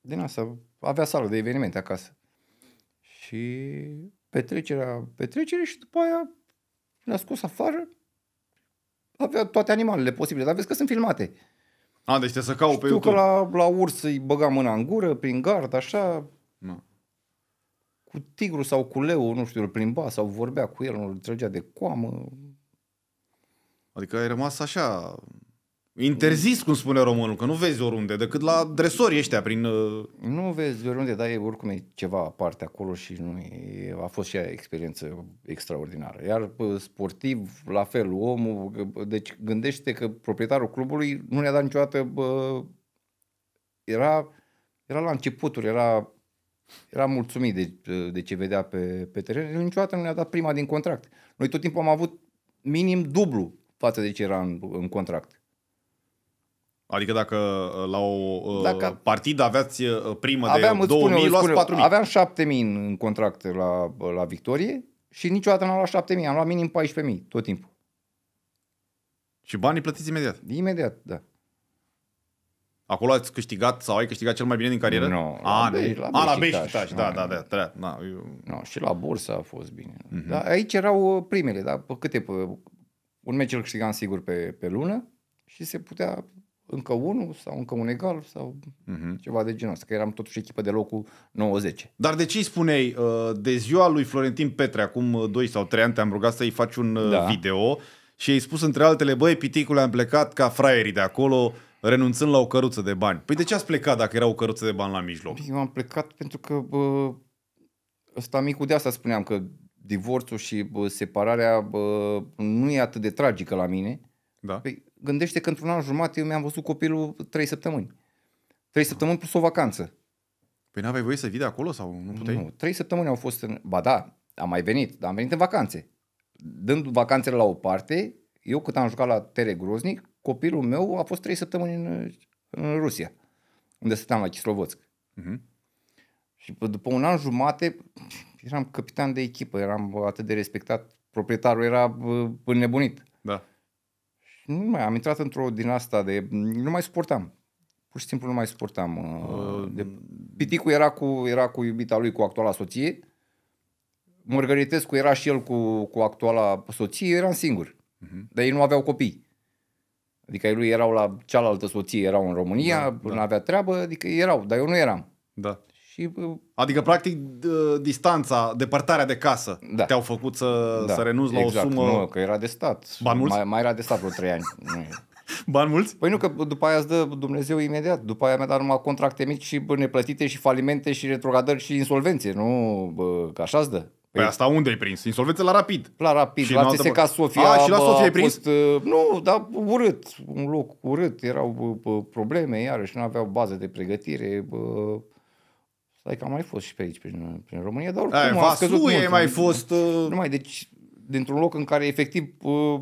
Din asta, avea sală de evenimente acasă. Și petrecerea petrecerii și după aia ne-a scos afară. Avea toate animalele posibile, dar vezi că sunt filmate. A, deci te să caut pe YouTube. că la, la urs îi băga mâna în gură, prin gard, așa. Nu. Da. Cu tigru sau cu leu, nu știu, îl plimba sau vorbea cu el, îl trăgea de coamă. Adică ai rămas așa Interzis, cum spune românul, că nu vezi oriunde, decât la dresori ăștia prin... Uh, nu vezi oriunde, dar e, oricum e ceva aparte acolo și nu e, a fost și aia experiență extraordinară. Iar sportiv, la fel, omul, deci gândește că proprietarul clubului nu ne-a dat niciodată... Bă, era, era la începuturi, era, era mulțumit de, de ce vedea pe, pe teren, niciodată nu ne-a dat prima din contract. Noi tot timpul am avut minim dublu față de ce era în, în contract Adică dacă uh, la o uh, dacă partidă aveați uh, primă aveam, de 2000, spune, luați 4000. Aveam 7000 în contract la, la victorie și niciodată n-am luat 7000, am luat minim 14000 tot timpul. Și banii plătiți imediat? Imediat, da. Acolo ați câștigat sau ai câștigat cel mai bine din carieră? Nu, no, la, a, ah, deci- la, a, ah, la da, da, da, da, da eu... no, și la bursă a fost bine. Uh-huh. Mhm. Dar aici erau primele, dar câte? un meci îl câștigam sigur pe, pe lună și se putea încă unul sau încă un egal sau uh-huh. ceva de genul ăsta, că eram totuși echipă de locul 90. Dar de ce îi spuneai, uh, de ziua lui Florentin Petre, acum 2 uh, sau 3 ani te-am rugat să-i faci un uh, da. video și ai spus între altele, băi, piticule, am plecat ca fraierii de acolo, renunțând la o căruță de bani. Păi de ce ați plecat dacă era o căruță de bani la mijloc? Eu am plecat pentru că bă, ăsta micul de asta spuneam, că divorțul și bă, separarea bă, nu e atât de tragică la mine. Da. Păi, Gândește că într-un an jumate eu mi-am văzut copilul trei săptămâni. Trei săptămâni plus o vacanță. Păi n-aveai voie să vii de acolo sau nu puteai? Nu, trei săptămâni au fost în... Ba da, am mai venit, dar am venit în vacanțe. Dând vacanțele la o parte, eu cât am jucat la Tere Groznic, copilul meu a fost trei săptămâni în, în Rusia, unde stăteam la Chislovodsk. Uh-huh. Mhm. Și după un an jumate, eram capitan de echipă, eram atât de respectat, proprietarul era înnebunit. Da nu mai am intrat într-o din asta de... Nu mai suportam. Pur și simplu nu mai suportam. Uh, uh, de, piticul era cu, era cu iubita lui, cu actuala soție. Mărgăritescu era și el cu, cu actuala soție, eram singur. Uh-huh. Dar ei nu aveau copii. Adică ei lui erau la cealaltă soție, erau în România, da, nu da. avea treabă, adică erau, dar eu nu eram. Da. Și, uh, adică, practic, uh, distanța, depărtarea de casă da. te-au făcut să, da. să renunți exact. la o exact. sumă... Nu, că era de stat. Bani mulți? Mai, mai era de stat vreo trei ani. Bani mulți? Păi nu, că după aia îți dă Dumnezeu imediat. După aia mi-a dat numai contracte mici și neplătite și falimente și retrogradări și insolvențe. Nu, bă, că așa îți dă. Păi, păi asta unde ai prins? Insolvență la Rapid. La Rapid, și la altă... Sofia. A, și la Sofia ai prins? Fost, uh, nu, dar urât, un loc urât. Erau bă, probleme, iarăși nu aveau bază de pregătire. Bă, Stai că am mai fost și pe aici, prin, prin România, dar oricum Ai, a scăzut mult. mai fost... Da. Uh... Numai, deci, dintr-un loc în care efectiv uh,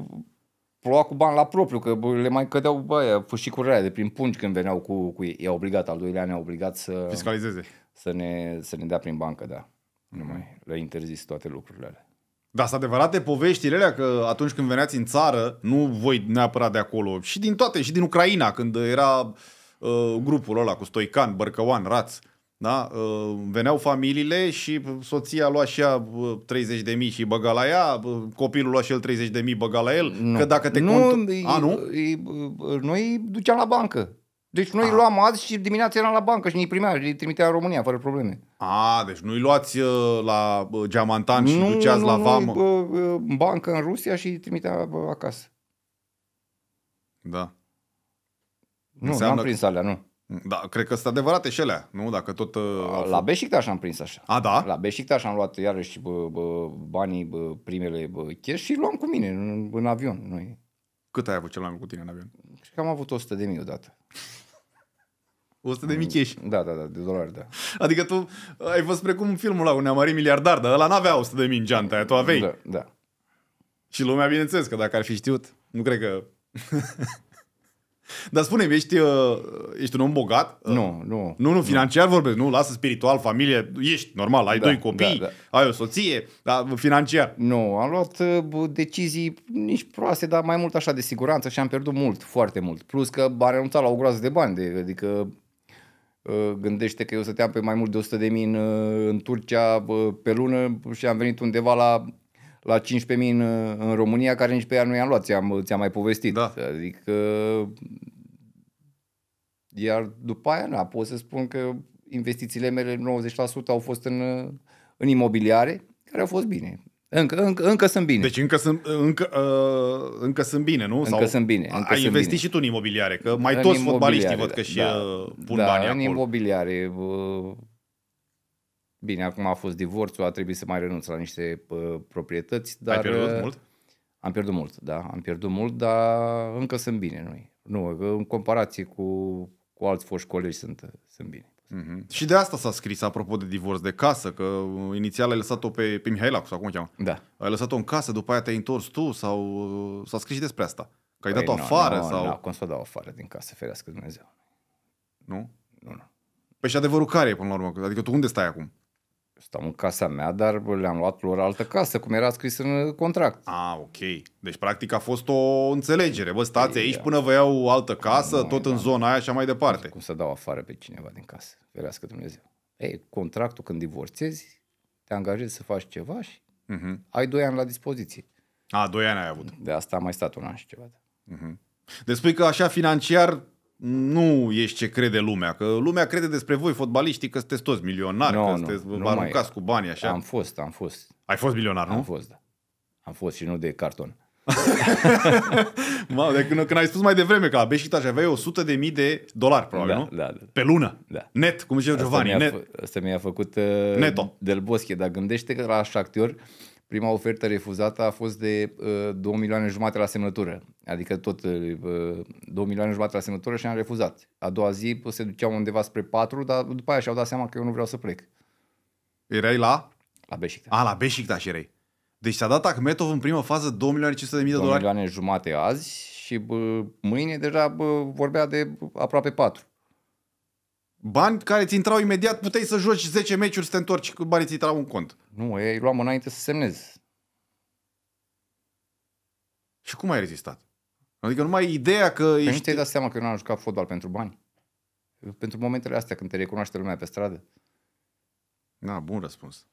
ploua cu bani la propriu, că le mai cădeau băia, fâșicurile alea de prin pungi când veneau cu, cu ei. E a obligat, al doilea ne-a obligat să... Fiscalizeze. Să ne, să ne dea prin bancă, da. Mhm. Nu mai, le interzis toate lucrurile alea. Dar sunt adevărate poveștile alea că atunci când veneați în țară, nu voi neapărat de acolo, și din toate, și din Ucraina, când era uh, grupul ăla cu Stoican, Bărcăoan, Raț, da? Ă, veneau familiile și soția lua și ea 30 de mii și băga la ea, copilul lua și el 30 de mii băga la el, nu. că dacă te nu, cont... e, A, nu? E, noi duceam la bancă. Deci noi A. luam azi și dimineața eram la bancă și ne-i primea, ne trimitea în România fără probleme. A, deci nu-i luați uh, la uh, geamantan și nu, duceați nu, la vamă? Nu, uh, bancă în Rusia și îi trimitea acasă. Da. Nu, Înseamnă... n-am prins alea, nu. Da, cred că sunt adevărate și alea, nu? Dacă tot... Uh, la Beșictaș am prins așa. A, da? La Beșictaș am luat iarăși bă, bă, banii, bă, primele bă, cash și luam cu mine în, în avion. Noi. Cât ai avut cel mai mult cu tine în avion? Cred că am avut 100 de mii odată. 100 de mii cash. Da, da, da, de dolari, da. Adică tu uh, ai fost precum filmul la unea mare miliardar, dar ăla n-avea 100 de mii în geanta aia, tu aveai. Da, da. Și lumea, bineînțeles, că dacă ar fi știut, nu cred că... Dar spune ești, uh, ești un om bogat? Uh, nu, nu. Nu, nu, financiar nu. vorbesc, nu, lasă spiritual, familie, ești normal, ai da, doi copii, da, da. ai o soție, dar financiar. Nu, am luat uh, decizii nici proaste, dar mai mult așa de siguranță și am pierdut mult, foarte mult. Plus că am renunțat la o groază de bani, de, adică gândește că eu stăteam pe mai mult de 100 de mii în, în Turcia pe lună și am venit undeva la la 15.000 în, în România, care nici pe ea nu i-am luat, ți-am, ți-am mai povestit. Da. Adică... Iar după aia, na, pot să spun că investițiile mele, 90% au fost în, în imobiliare, care au fost bine. Încă, încă, încă sunt bine. Deci încă sunt, încă, uh, încă sunt bine, nu? Încă Sau sunt bine. Încă ai sunt investit bine. și tu în imobiliare, că mai în toți fotbaliștii văd că și da, uh, pun da, bani în acolo. în imobiliare. Uh, Bine, acum a fost divorțul, a trebuit să mai renunț la niște uh, proprietăți, dar... Ai pierdut mult? Am pierdut mult, da. Am pierdut mult, dar încă sunt bine noi. Nu, în comparație cu, cu alți foști colegi sunt, sunt bine. Mm-hmm. Și de asta s-a scris, apropo de divorț, de casă, că inițial ai lăsat-o pe, pe Mihaela, sau cum o cheamă? Da. Ai lăsat-o în casă, după aia te-ai întors tu sau uh, s-a scris și despre asta? Că ai păi dat-o nu, afară nu, sau... Nu, cum să o dau afară din casă, ferească Dumnezeu. Nu? Nu, nu. Păi și adevărul care e până la urmă? Adică tu unde stai acum? stau în casa mea, dar le-am luat lor altă casă, cum era scris în contract. Ah, ok. Deci, practic, a fost o înțelegere. Bă, stați Ei, aici da. până vă iau altă casă, nu, tot da. în zona aia și așa mai departe. Cum să dau afară pe cineva din casă? Ferească Dumnezeu. Ei, contractul când divorțezi, te angajezi să faci ceva și uh-huh. ai doi ani la dispoziție. A, doi ani ai avut. De asta am mai stat un an și ceva. Uh-huh. Mhm. Deci spui că așa financiar nu ești ce crede lumea, că lumea crede despre voi, fotbaliștii, că sunteți toți milionari, no, că sunteți nu, vă aruncați cu bani, așa. Am fost, am fost. Ai fost milionar, nu? Am fost, da. Am fost și nu de carton. Mă, de când, când ai spus mai devreme că la Beșiktaș aveai 100 de mii de dolari, probabil, da, nu? Da, da. Pe lună. Da. Net, cum zice Giovanni. Asta mi-a, net. asta mi-a făcut uh, Neto. Del Bosche, dar gândește că la uh, prima ofertă refuzată a fost de uh, 2 milioane jumate la semnătură. Adică tot uh, 2 milioane jumate la semnătură și am refuzat. A doua zi se duceau undeva spre 4, dar după aia și-au dat seama că eu nu vreau să plec. Erai la? La Beșicta. A, la și erai. Deci s-a dat Akhmetov în prima fază 2 milioane 500 de mii de dolari? 2 milioane jumate azi și bă, mâine deja bă, vorbea de aproape 4. Bani care ți intrau imediat, puteai să joci 10 meciuri să te întorci cu banii ți intrau în cont. Nu, ei luam înainte să semnezi. Și cum ai rezistat? Adică numai ideea că Pe păi ești... nu te-ai dat seama că eu n-am jucat fotbal pentru bani. Pentru momentele astea când te recunoaște lumea pe stradă. Na, bun răspuns.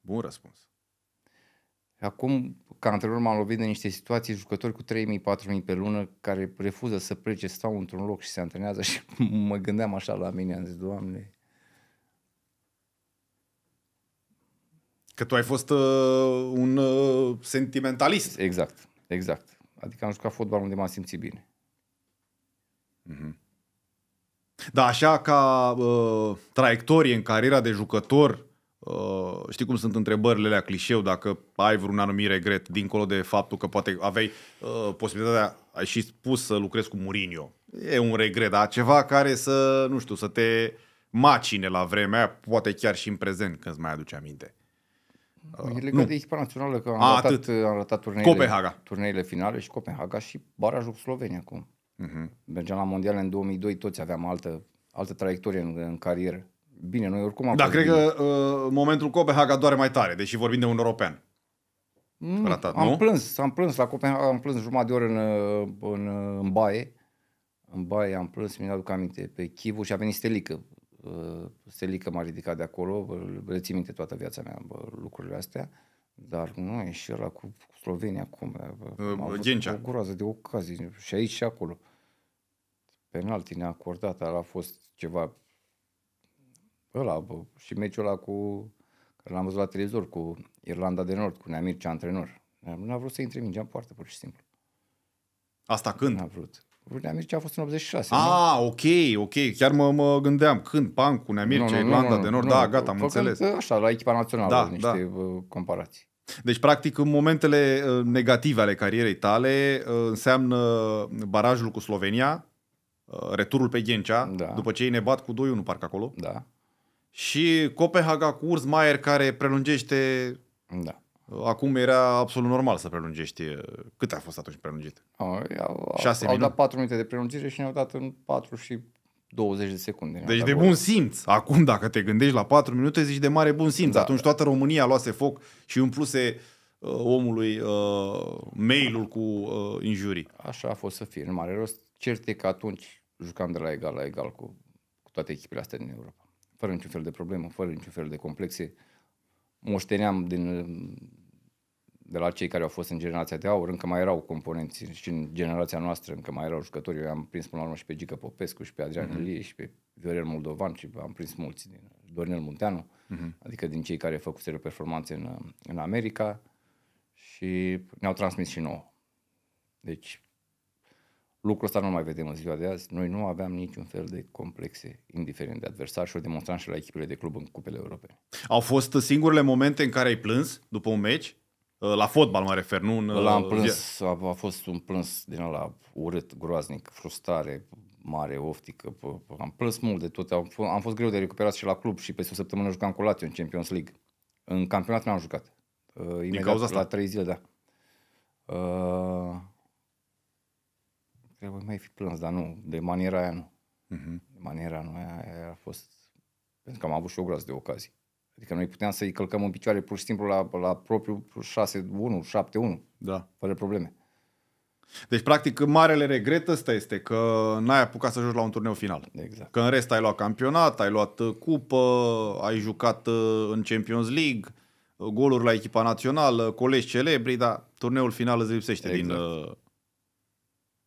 Bun răspuns. Acum, ca antrenor, m-am lovit de niște situații jucători cu 3.000-4.000 pe lună care refuză să plece, stau într-un loc și se antrenează și mă gândeam așa la mine, am zis, Doamne... Că tu ai fost uh, un uh, sentimentalist. Exact, exact. Adică am jucat fotbal unde m-am simțit bine. Mm-hmm. Da, așa ca uh, traiectorie în cariera de jucător, Uh, știi cum sunt întrebările alea clișeu, dacă ai vreun anumit regret, dincolo de faptul că poate aveai uh, posibilitatea, ai și spus să lucrezi cu Mourinho. E un regret, dar ceva care să, nu știu, să te macine la vremea aia, poate chiar și în prezent, când îți mai aduce aminte. Uh, uh e legat nu. de echipa națională, că am A, ah, ratat, am ratat turneile, turneile finale și Copenhaga și barajul cu Slovenia acum. Uh-huh. Mergeam la mondiale în 2002, toți aveam altă, altă traiectorie în, în carieră. Bine, noi oricum am Da, cred că uh, momentul Copenhaga doare mai tare, deși vorbim de un european. Mm, ratat, am nu? plâns, am plâns la Copenhaga, am plâns jumătate de oră în, uh, în, uh, în baie. În baie am plâns, mi-aduc aminte, pe Chivu și a venit Stelică. Uh, Stelică m-a ridicat de acolo, le țin minte toată viața mea bă, lucrurile astea. Dar nu e și la cu Slovenia acum. Am o groază de ocazii și aici și acolo. Penalti ne-a acordat, a fost ceva ăla, și meciul ăla cu, care l-am văzut la televizor, cu Irlanda de Nord, cu Neamir ce antrenor. Nu a vrut să intre mingea în poartă, pur și simplu. Asta când? N-a vrut. Neamir ce a fost în 86. Ah, nu? ok, ok. Chiar mă, mă gândeam când Pan cu Neamir ce Irlanda nu, de Nord, nu, da, gata, am înțeles. Ă, așa, la echipa națională, da, niște da. comparații. Deci, practic, în momentele ă, negative ale carierei tale ă, înseamnă barajul cu Slovenia, returul pe Ghencea, da. după ce ei ne bat cu 2-1 parcă acolo. Da și Copenhaga cu Urs Maier care prelungește... Da. Acum era absolut normal să prelungești. Cât a fost atunci prelungit? A, au, au minute? dat 4 minute de prelungire și ne-au dat în 4 și 20 de secunde. Deci de bun simț. Acum dacă te gândești la 4 minute zici de mare bun simț. Da. Atunci toată România luase foc și umpluse uh, omului uh, mail-ul cu uh, injurii. Așa a fost să fie, în mare rost. Cert e că atunci jucam de la egal la egal cu, cu toate echipele astea din Europa fără niciun fel de problemă, fără niciun fel de complexe. Moșteneam din, de la cei care au fost în generația de aur, încă mai erau componenți și în generația noastră încă mai erau jucători. Eu am prins până la urmă și pe Gică Popescu și pe Adrian uh-huh. Ilie și pe Viorel Moldovan și am prins mulți din Dornel Munteanu, uh-huh. adică din cei care făcut serio performanțe în, în America și ne-au transmis și nouă. Deci Lucrul ăsta nu mai vedem în ziua de azi. Noi nu aveam niciun fel de complexe, indiferent de adversar și o demonstram și la echipele de club în cupele europene. Au fost singurele momente în care ai plâns după un meci? Uh, la fotbal mă refer, nu în... L-am uh, plâns, a, a fost un plâns din la urât, groaznic, frustrare mare, oftică. Am plâns mult de tot. Am, am fost greu de recuperat și la club și peste o săptămână jucam cu Lazio în Champions League. În campionat n-am jucat. Uh, imediat, din cauza asta? La trei zile, da. Uh, cred că mai fi plâns, dar nu, de maniera aia nu. Uh-huh. De maniera nu, aia, aia a fost, pentru că am avut și o groază de ocazii. Adică noi puteam să-i călcăm în picioare pur și simplu la, la propriu 6-1, 7-1, da. fără probleme. Deci, practic, marele regret ăsta este că n-ai apucat să joci la un turneu final. Exact. Că în rest ai luat campionat, ai luat uh, cupă, ai jucat uh, în Champions League, uh, goluri la echipa națională, colegi celebri, dar turneul final îți lipsește exact. din... Exact.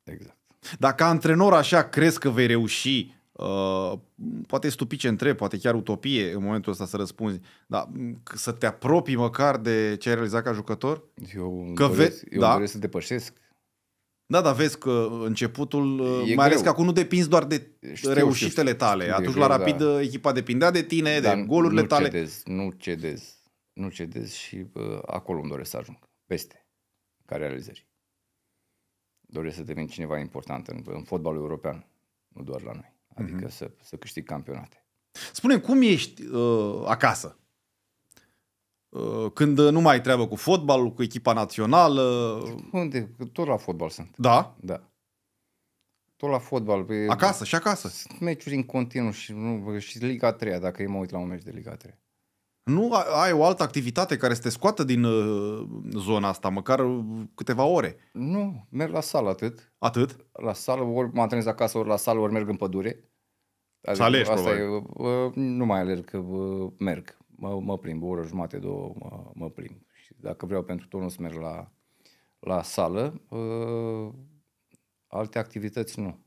exact. Dacă antrenor așa crezi că vei reuși, uh, poate stupice întreb, poate chiar utopie în momentul ăsta să răspunzi, dar mm, să te apropii măcar de ce ai realizat ca jucător? Eu că doresc, ve- eu da? doresc să depășesc. Da, dar vezi că începutul, e uh, mai greu. ales că acum nu depinzi doar de știu, reușitele știu, tale. Știu, Atunci greu, la da. Rapid da. echipa depindea de tine, dar de golurile nu tale. Cedez, nu cedez, nu cedez și uh, acolo îmi doresc să ajung, peste, ca realizări doresc să devin cineva important în, în fotbalul european, nu doar la noi. Mhm. Adică uh-huh. să, să câștig campionate. Spune, cum ești uh, acasă? Uh, când nu mai ai treabă cu fotbalul, cu echipa națională? Unde? Tot la fotbal sunt. Da? Da. Tot la fotbal. Acasă și acasă? meciuri în continuu și, nu, și Liga 3 dacă mă uit la un meci de Liga 3. Nu ai o altă activitate care să te scoată din uh, zona asta, măcar uh, câteva ore. Nu, merg la sală atât. Atât? La sală, ori mă antrenez acasă, ori la sală, ori merg în pădure. Adică să alegi, asta E, uh, nu mai alerg, că merg. Mă, mă plimb, o oră jumate, două, mă, mă plimb. Și dacă vreau pentru turnul să merg la, la sală, alte activități nu.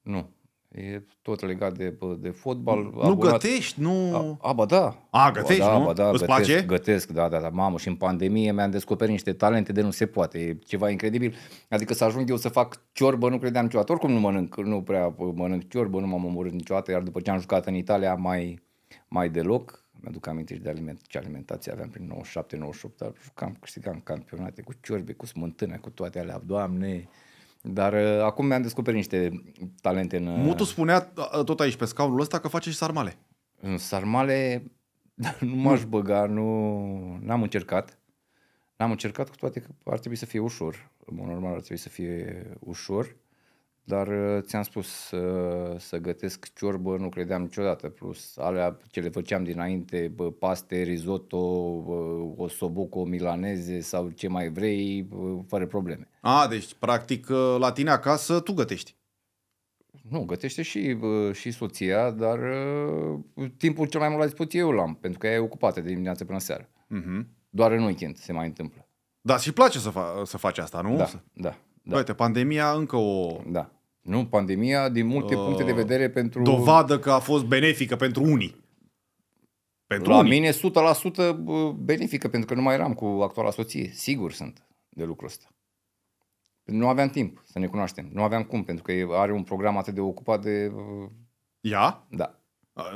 Nu. E tot legat de, de fotbal. Nu abonat. gătești? Nu... A, aba da. A, gătești, aba da, nu? Aba, da, Îți gătesc, place? Gătesc, da, da, da, mamă. Și în pandemie mi-am descoperit niște talente de nu se poate. E ceva incredibil. Adică să ajung eu să fac ciorbă, nu credeam niciodată. Oricum nu mănânc, nu prea mănânc ciorbă, nu m-am omorât niciodată. Iar după ce am jucat în Italia, mai, mai deloc. Mi-aduc aminte și de aliment, ce alimentație aveam prin 97-98, dar jucam, câștigam campionate cu ciorbe, cu smântână, cu toate alea. Doamne, dar uh, acum mi-am descoperit niște talente în... Uh... Mutu spunea uh, tot aici pe scaunul ăsta că face și sarmale. În sarmale nu m-aș băga, nu, n-am încercat. N-am încercat, cu toate că ar trebui să fie ușor. În mod normal ar trebui să fie ușor. Uh, dar uh, ți-am spus să, uh, să gătesc ciorbă, nu credeam niciodată, plus alea ce le făceam dinainte, bă, paste, risotto, bă, o sobuco milaneze sau ce mai vrei, bă, fără probleme. A, deci practic uh, la tine acasă tu gătești. Nu, gătește și, și soția, dar timpul cel mai mult la dispoziție eu l-am, pentru că ea e ocupată de dimineață până seară. Uh-huh. Doar în weekend se mai întâmplă. Da, și place să, fa- să faci asta, nu? Da, da. da. Uite, pandemia încă o... Da. Nu, pandemia, din multe uh, puncte de vedere, pentru... Dovadă că a fost benefică pentru unii. Pentru la unii. mine 100% benefică, pentru că nu mai eram cu actuala soție. Sigur sunt de lucrul ăsta. Nu aveam timp să ne cunoaștem. Nu aveam cum, pentru că are un program atât de ocupat de... Ia? Da.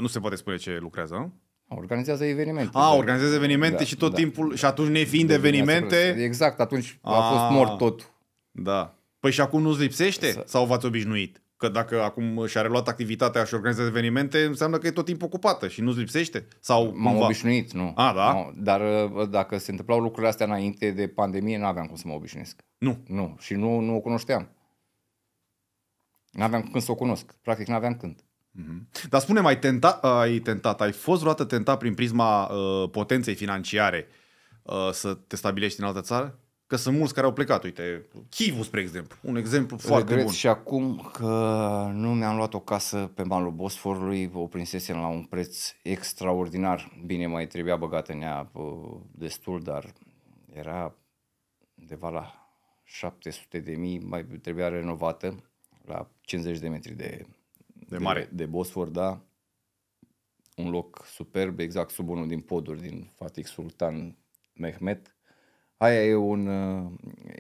Nu se poate spune ce lucrează, nu? Organizează evenimente. A, dar... organizează evenimente da, și tot da. timpul, și atunci ne fiind de evenimente... Exact, atunci a, a fost mort tot. Da. Păi și acum nu-ți lipsește? Să... Sau v-ați obișnuit? Că dacă acum și-a reluat activitatea și organizează evenimente, înseamnă că e tot timpul ocupată și nu-ți lipsește? Sau M-am cumva? obișnuit, nu. A, ah, da? Nu. Dar dacă se întâmplau lucrurile astea înainte de pandemie, nu aveam cum să mă obișnuiesc. Nu. Nu. Și nu, nu o cunoșteam. Nu aveam când să o cunosc. Practic nu aveam când. Mm-hmm. Dar spune ai, tenta, ai tentat, ai fost vreodată tentat prin prisma uh, potenței financiare uh, să te stabilești în altă țară? Că sunt mulți care au plecat, uite, Chivu, spre exemplu, un exemplu foarte Regret bun. și acum că nu mi-am luat o casă pe malul Bosforului, o prinsesem la un preț extraordinar. Bine, mai trebuia băgată în ea uh, destul, dar era undeva la 700 de mii, mai trebuia renovată la 50 de metri de, de, mare. de, de Bosfor, da. Un loc superb, exact sub unul din poduri din Fatih Sultan Mehmet aia e, un, uh,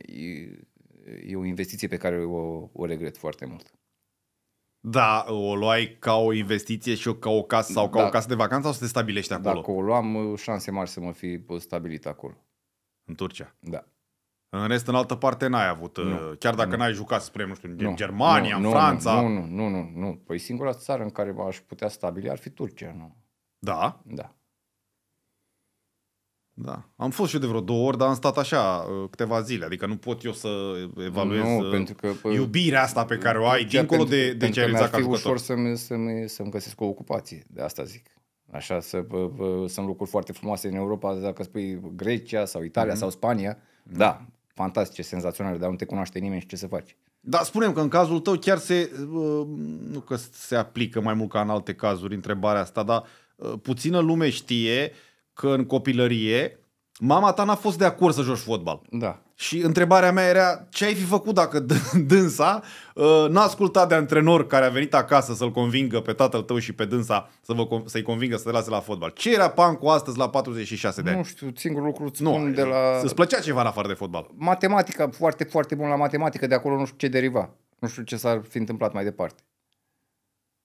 e, e o investiție pe care o, o regret foarte mult. Da, o luai ca o investiție și ca o casă sau ca da. o casă de vacanță sau să te stabilești acolo? Dacă o luam, uh, șanse mari să mă fi uh, stabilit acolo. În Turcia? Da. În rest, în altă parte n-ai avut, nu, chiar dacă nu. n-ai jucat, spre, nu știu, nu, Germania, nu, în Franța. Nu, nu, nu, nu, nu. Păi singura țară în care aș putea stabili ar fi Turcia, nu? Da? Da. Da. Am fost și eu de vreo două ori, dar am stat așa uh, câteva zile. Adică nu pot eu să evaluez nu, uh, pentru că, pă, iubirea asta pe care o ai chiar dincolo pentru, de, de ce ai realizat ca jucător. ușor să-mi, să-mi, să-mi găsesc o ocupație, de asta zic. Așa, să, pă, pă, sunt lucruri foarte frumoase în Europa, dacă spui Grecia sau Italia mm-hmm. sau Spania, mm-hmm. da, fantastice, senzaționale, dar nu te cunoaște nimeni și ce să faci. Dar spunem că în cazul tău chiar se, nu că se aplică mai mult ca în alte cazuri întrebarea asta, dar uh, puțină lume știe uh, că în copilărie mama ta n-a fost de acord să joci fotbal. Da. Și întrebarea mea era ce ai fi făcut dacă dânsa uh, n-a ascultat de antrenor care a venit acasă să-l convingă pe tatăl tău și pe dânsa să vă, să-i convingă să te lase la fotbal. Ce era Pancu astăzi la 46 de ani? Nu știu, singurul lucru îți spun nu, de la... Îți plăcea ceva în afară de fotbal? Matematica, foarte, foarte bun la matematică, de acolo nu știu ce deriva. Nu știu ce s-ar fi întâmplat mai departe.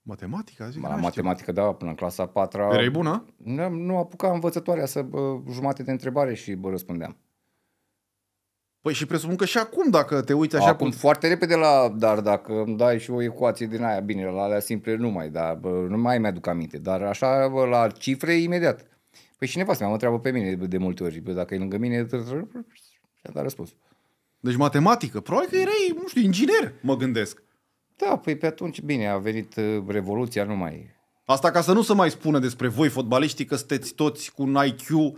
Matematica? Zic, la matematică, știu. da, până în clasa 4 patra. Erai bună? Nu, nu apuca învățătoarea să bă, jumate de întrebare și bă, răspundeam. Păi și presupun că și acum, dacă te uiți așa... Acum, cum... foarte repede la... Dar dacă îmi dai și o ecuație din aia, bine, la alea simple nu mai, dar bă, nu mai mi-aduc aminte. Dar așa, bă, la cifre, imediat. Păi și nevastă mea mă întreabă pe mine de multe ori. Bă, dacă e lângă mine, și-a dat răspuns. Deci matematică. Probabil că erai, nu știu, inginer, mă gândesc. Da, păi pe atunci, bine, a venit uh, revoluția, nu mai... Asta ca să nu se mai spună despre voi, fotbaliștii, că sunteți toți cu un IQ uh,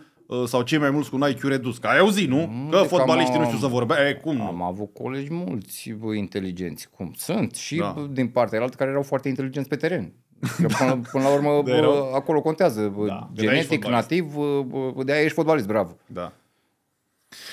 sau cei mai mulți cu un IQ redus. Că ai auzit, nu? Mm, că de fotbaliștii am, nu știu să vorbea. E, cum? Am avut colegi mulți bă, inteligenți, cum sunt, și da. din partea altă care erau foarte inteligenți pe teren. Până, până la urmă, bă, acolo contează. Bă, da. Genetic, de nativ, bă, de aia ești fotbalist, bravo. Da.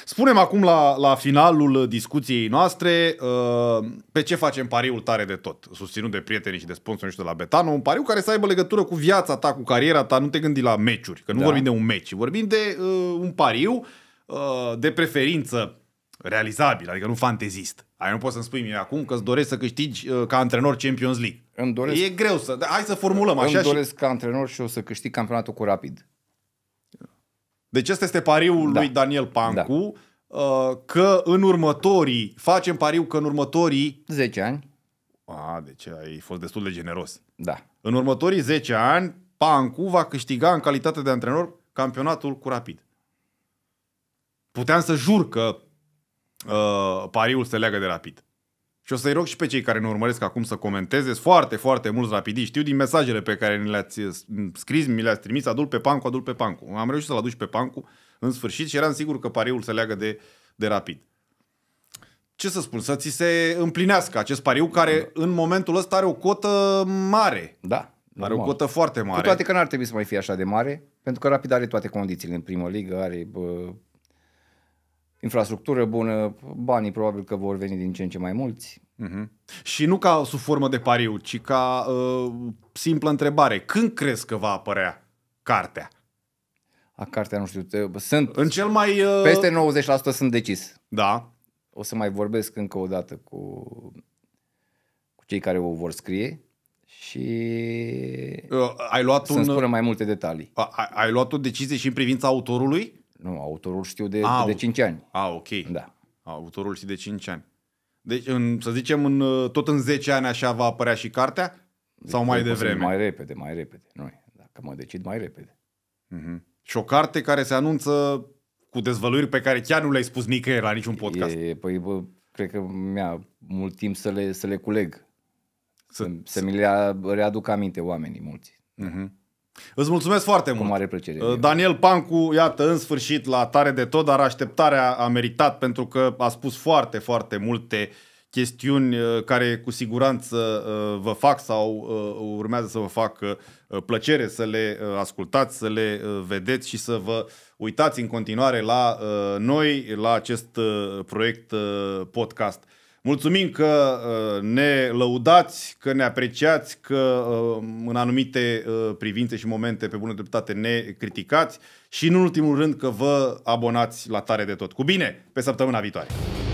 Spunem acum la, la finalul discuției noastre uh, pe ce facem pariul tare de tot, susținut de prietenii și de sponsori și de la Betano, un pariu care să aibă legătură cu viața ta, cu cariera ta, nu te gândi la meciuri, că nu da. vorbim de un meci, vorbim de uh, un pariu uh, de preferință realizabil, adică nu fantezist. Ai nu poți să-mi spui mie acum că îți dorești să câștigi uh, ca antrenor Champions League. Îmi doresc, e greu să... Hai să formulăm așa Îmi doresc și... ca antrenor și o să câștig campionatul cu Rapid. Deci ăsta este pariul da. lui Daniel da. Pancu, da. că în următorii, facem pariu că în următorii... 10 ani. A, deci ai fost destul de generos. Da. În următorii 10 ani, Pancu va câștiga în calitate de antrenor campionatul cu Rapid. Puteam să jur că uh, pariul se leagă de Rapid. Și o să-i rog și pe cei care ne urmăresc acum să comenteze. foarte, foarte mulți rapidi. Știu din mesajele pe care ne le-ați scris, mi le-ați trimis, adul pe Pancu, adul pe Pancu. Am reușit să-l aduci pe Pancu în sfârșit și eram sigur că pariul se leagă de, de rapid. Ce să spun, să ți se împlinească acest pariu care da. în momentul ăsta are o cotă mare. Da. Normal. Are o cotă foarte mare. Cu toate că n-ar trebui să mai fie așa de mare, pentru că Rapid are toate condițiile în primă ligă, are bă, infrastructură bună, banii probabil că vor veni din ce în ce mai mulți. Mm-hmm. Și nu ca sub formă de pariu, ci ca uh, simplă întrebare. Când crezi că va apărea cartea? A cartea, nu știu, sunt... În cel mai... Uh... Peste 90% sunt decis. Da. O să mai vorbesc încă o dată cu, cu cei care o vor scrie și uh, ai luat să-mi un... spună mai multe detalii. A, ai, ai luat o decizie și în privința autorului? Nu, autorul știu de, A, ah, de 5 ani. A, ah, ok. Da. Autorul și de 5 ani. Deci, în, să zicem, în, uh, tot în 10 ani așa va apărea și cartea? De deci sau mai devreme? Mai repede, mai repede. Nu, dacă mă decid, mai repede. Uh-huh. Și o carte care se anunță cu dezvăluiri pe care chiar nu le-ai spus nicăieri la niciun podcast. E, păi, bă, cred că mi-a mult timp să le, să le culeg. Să, să, să mi le readuc aminte oamenii mulți. Uh-huh. Îți mulțumesc foarte mult. Cu mare plăcere. Uh, Daniel Pancu, iată, în sfârșit la tare de tot, dar așteptarea a meritat pentru că a spus foarte, foarte multe chestiuni uh, care cu siguranță uh, vă fac sau urmează să vă fac plăcere să le ascultați, să le vedeți și să vă uitați în continuare la noi, la acest proiect podcast. Mulțumim că uh, ne lăudați, că ne apreciați, că uh, în anumite uh, privințe și momente pe bună dreptate ne criticați și, în ultimul rând, că vă abonați la Tare de Tot. Cu bine, pe săptămâna viitoare!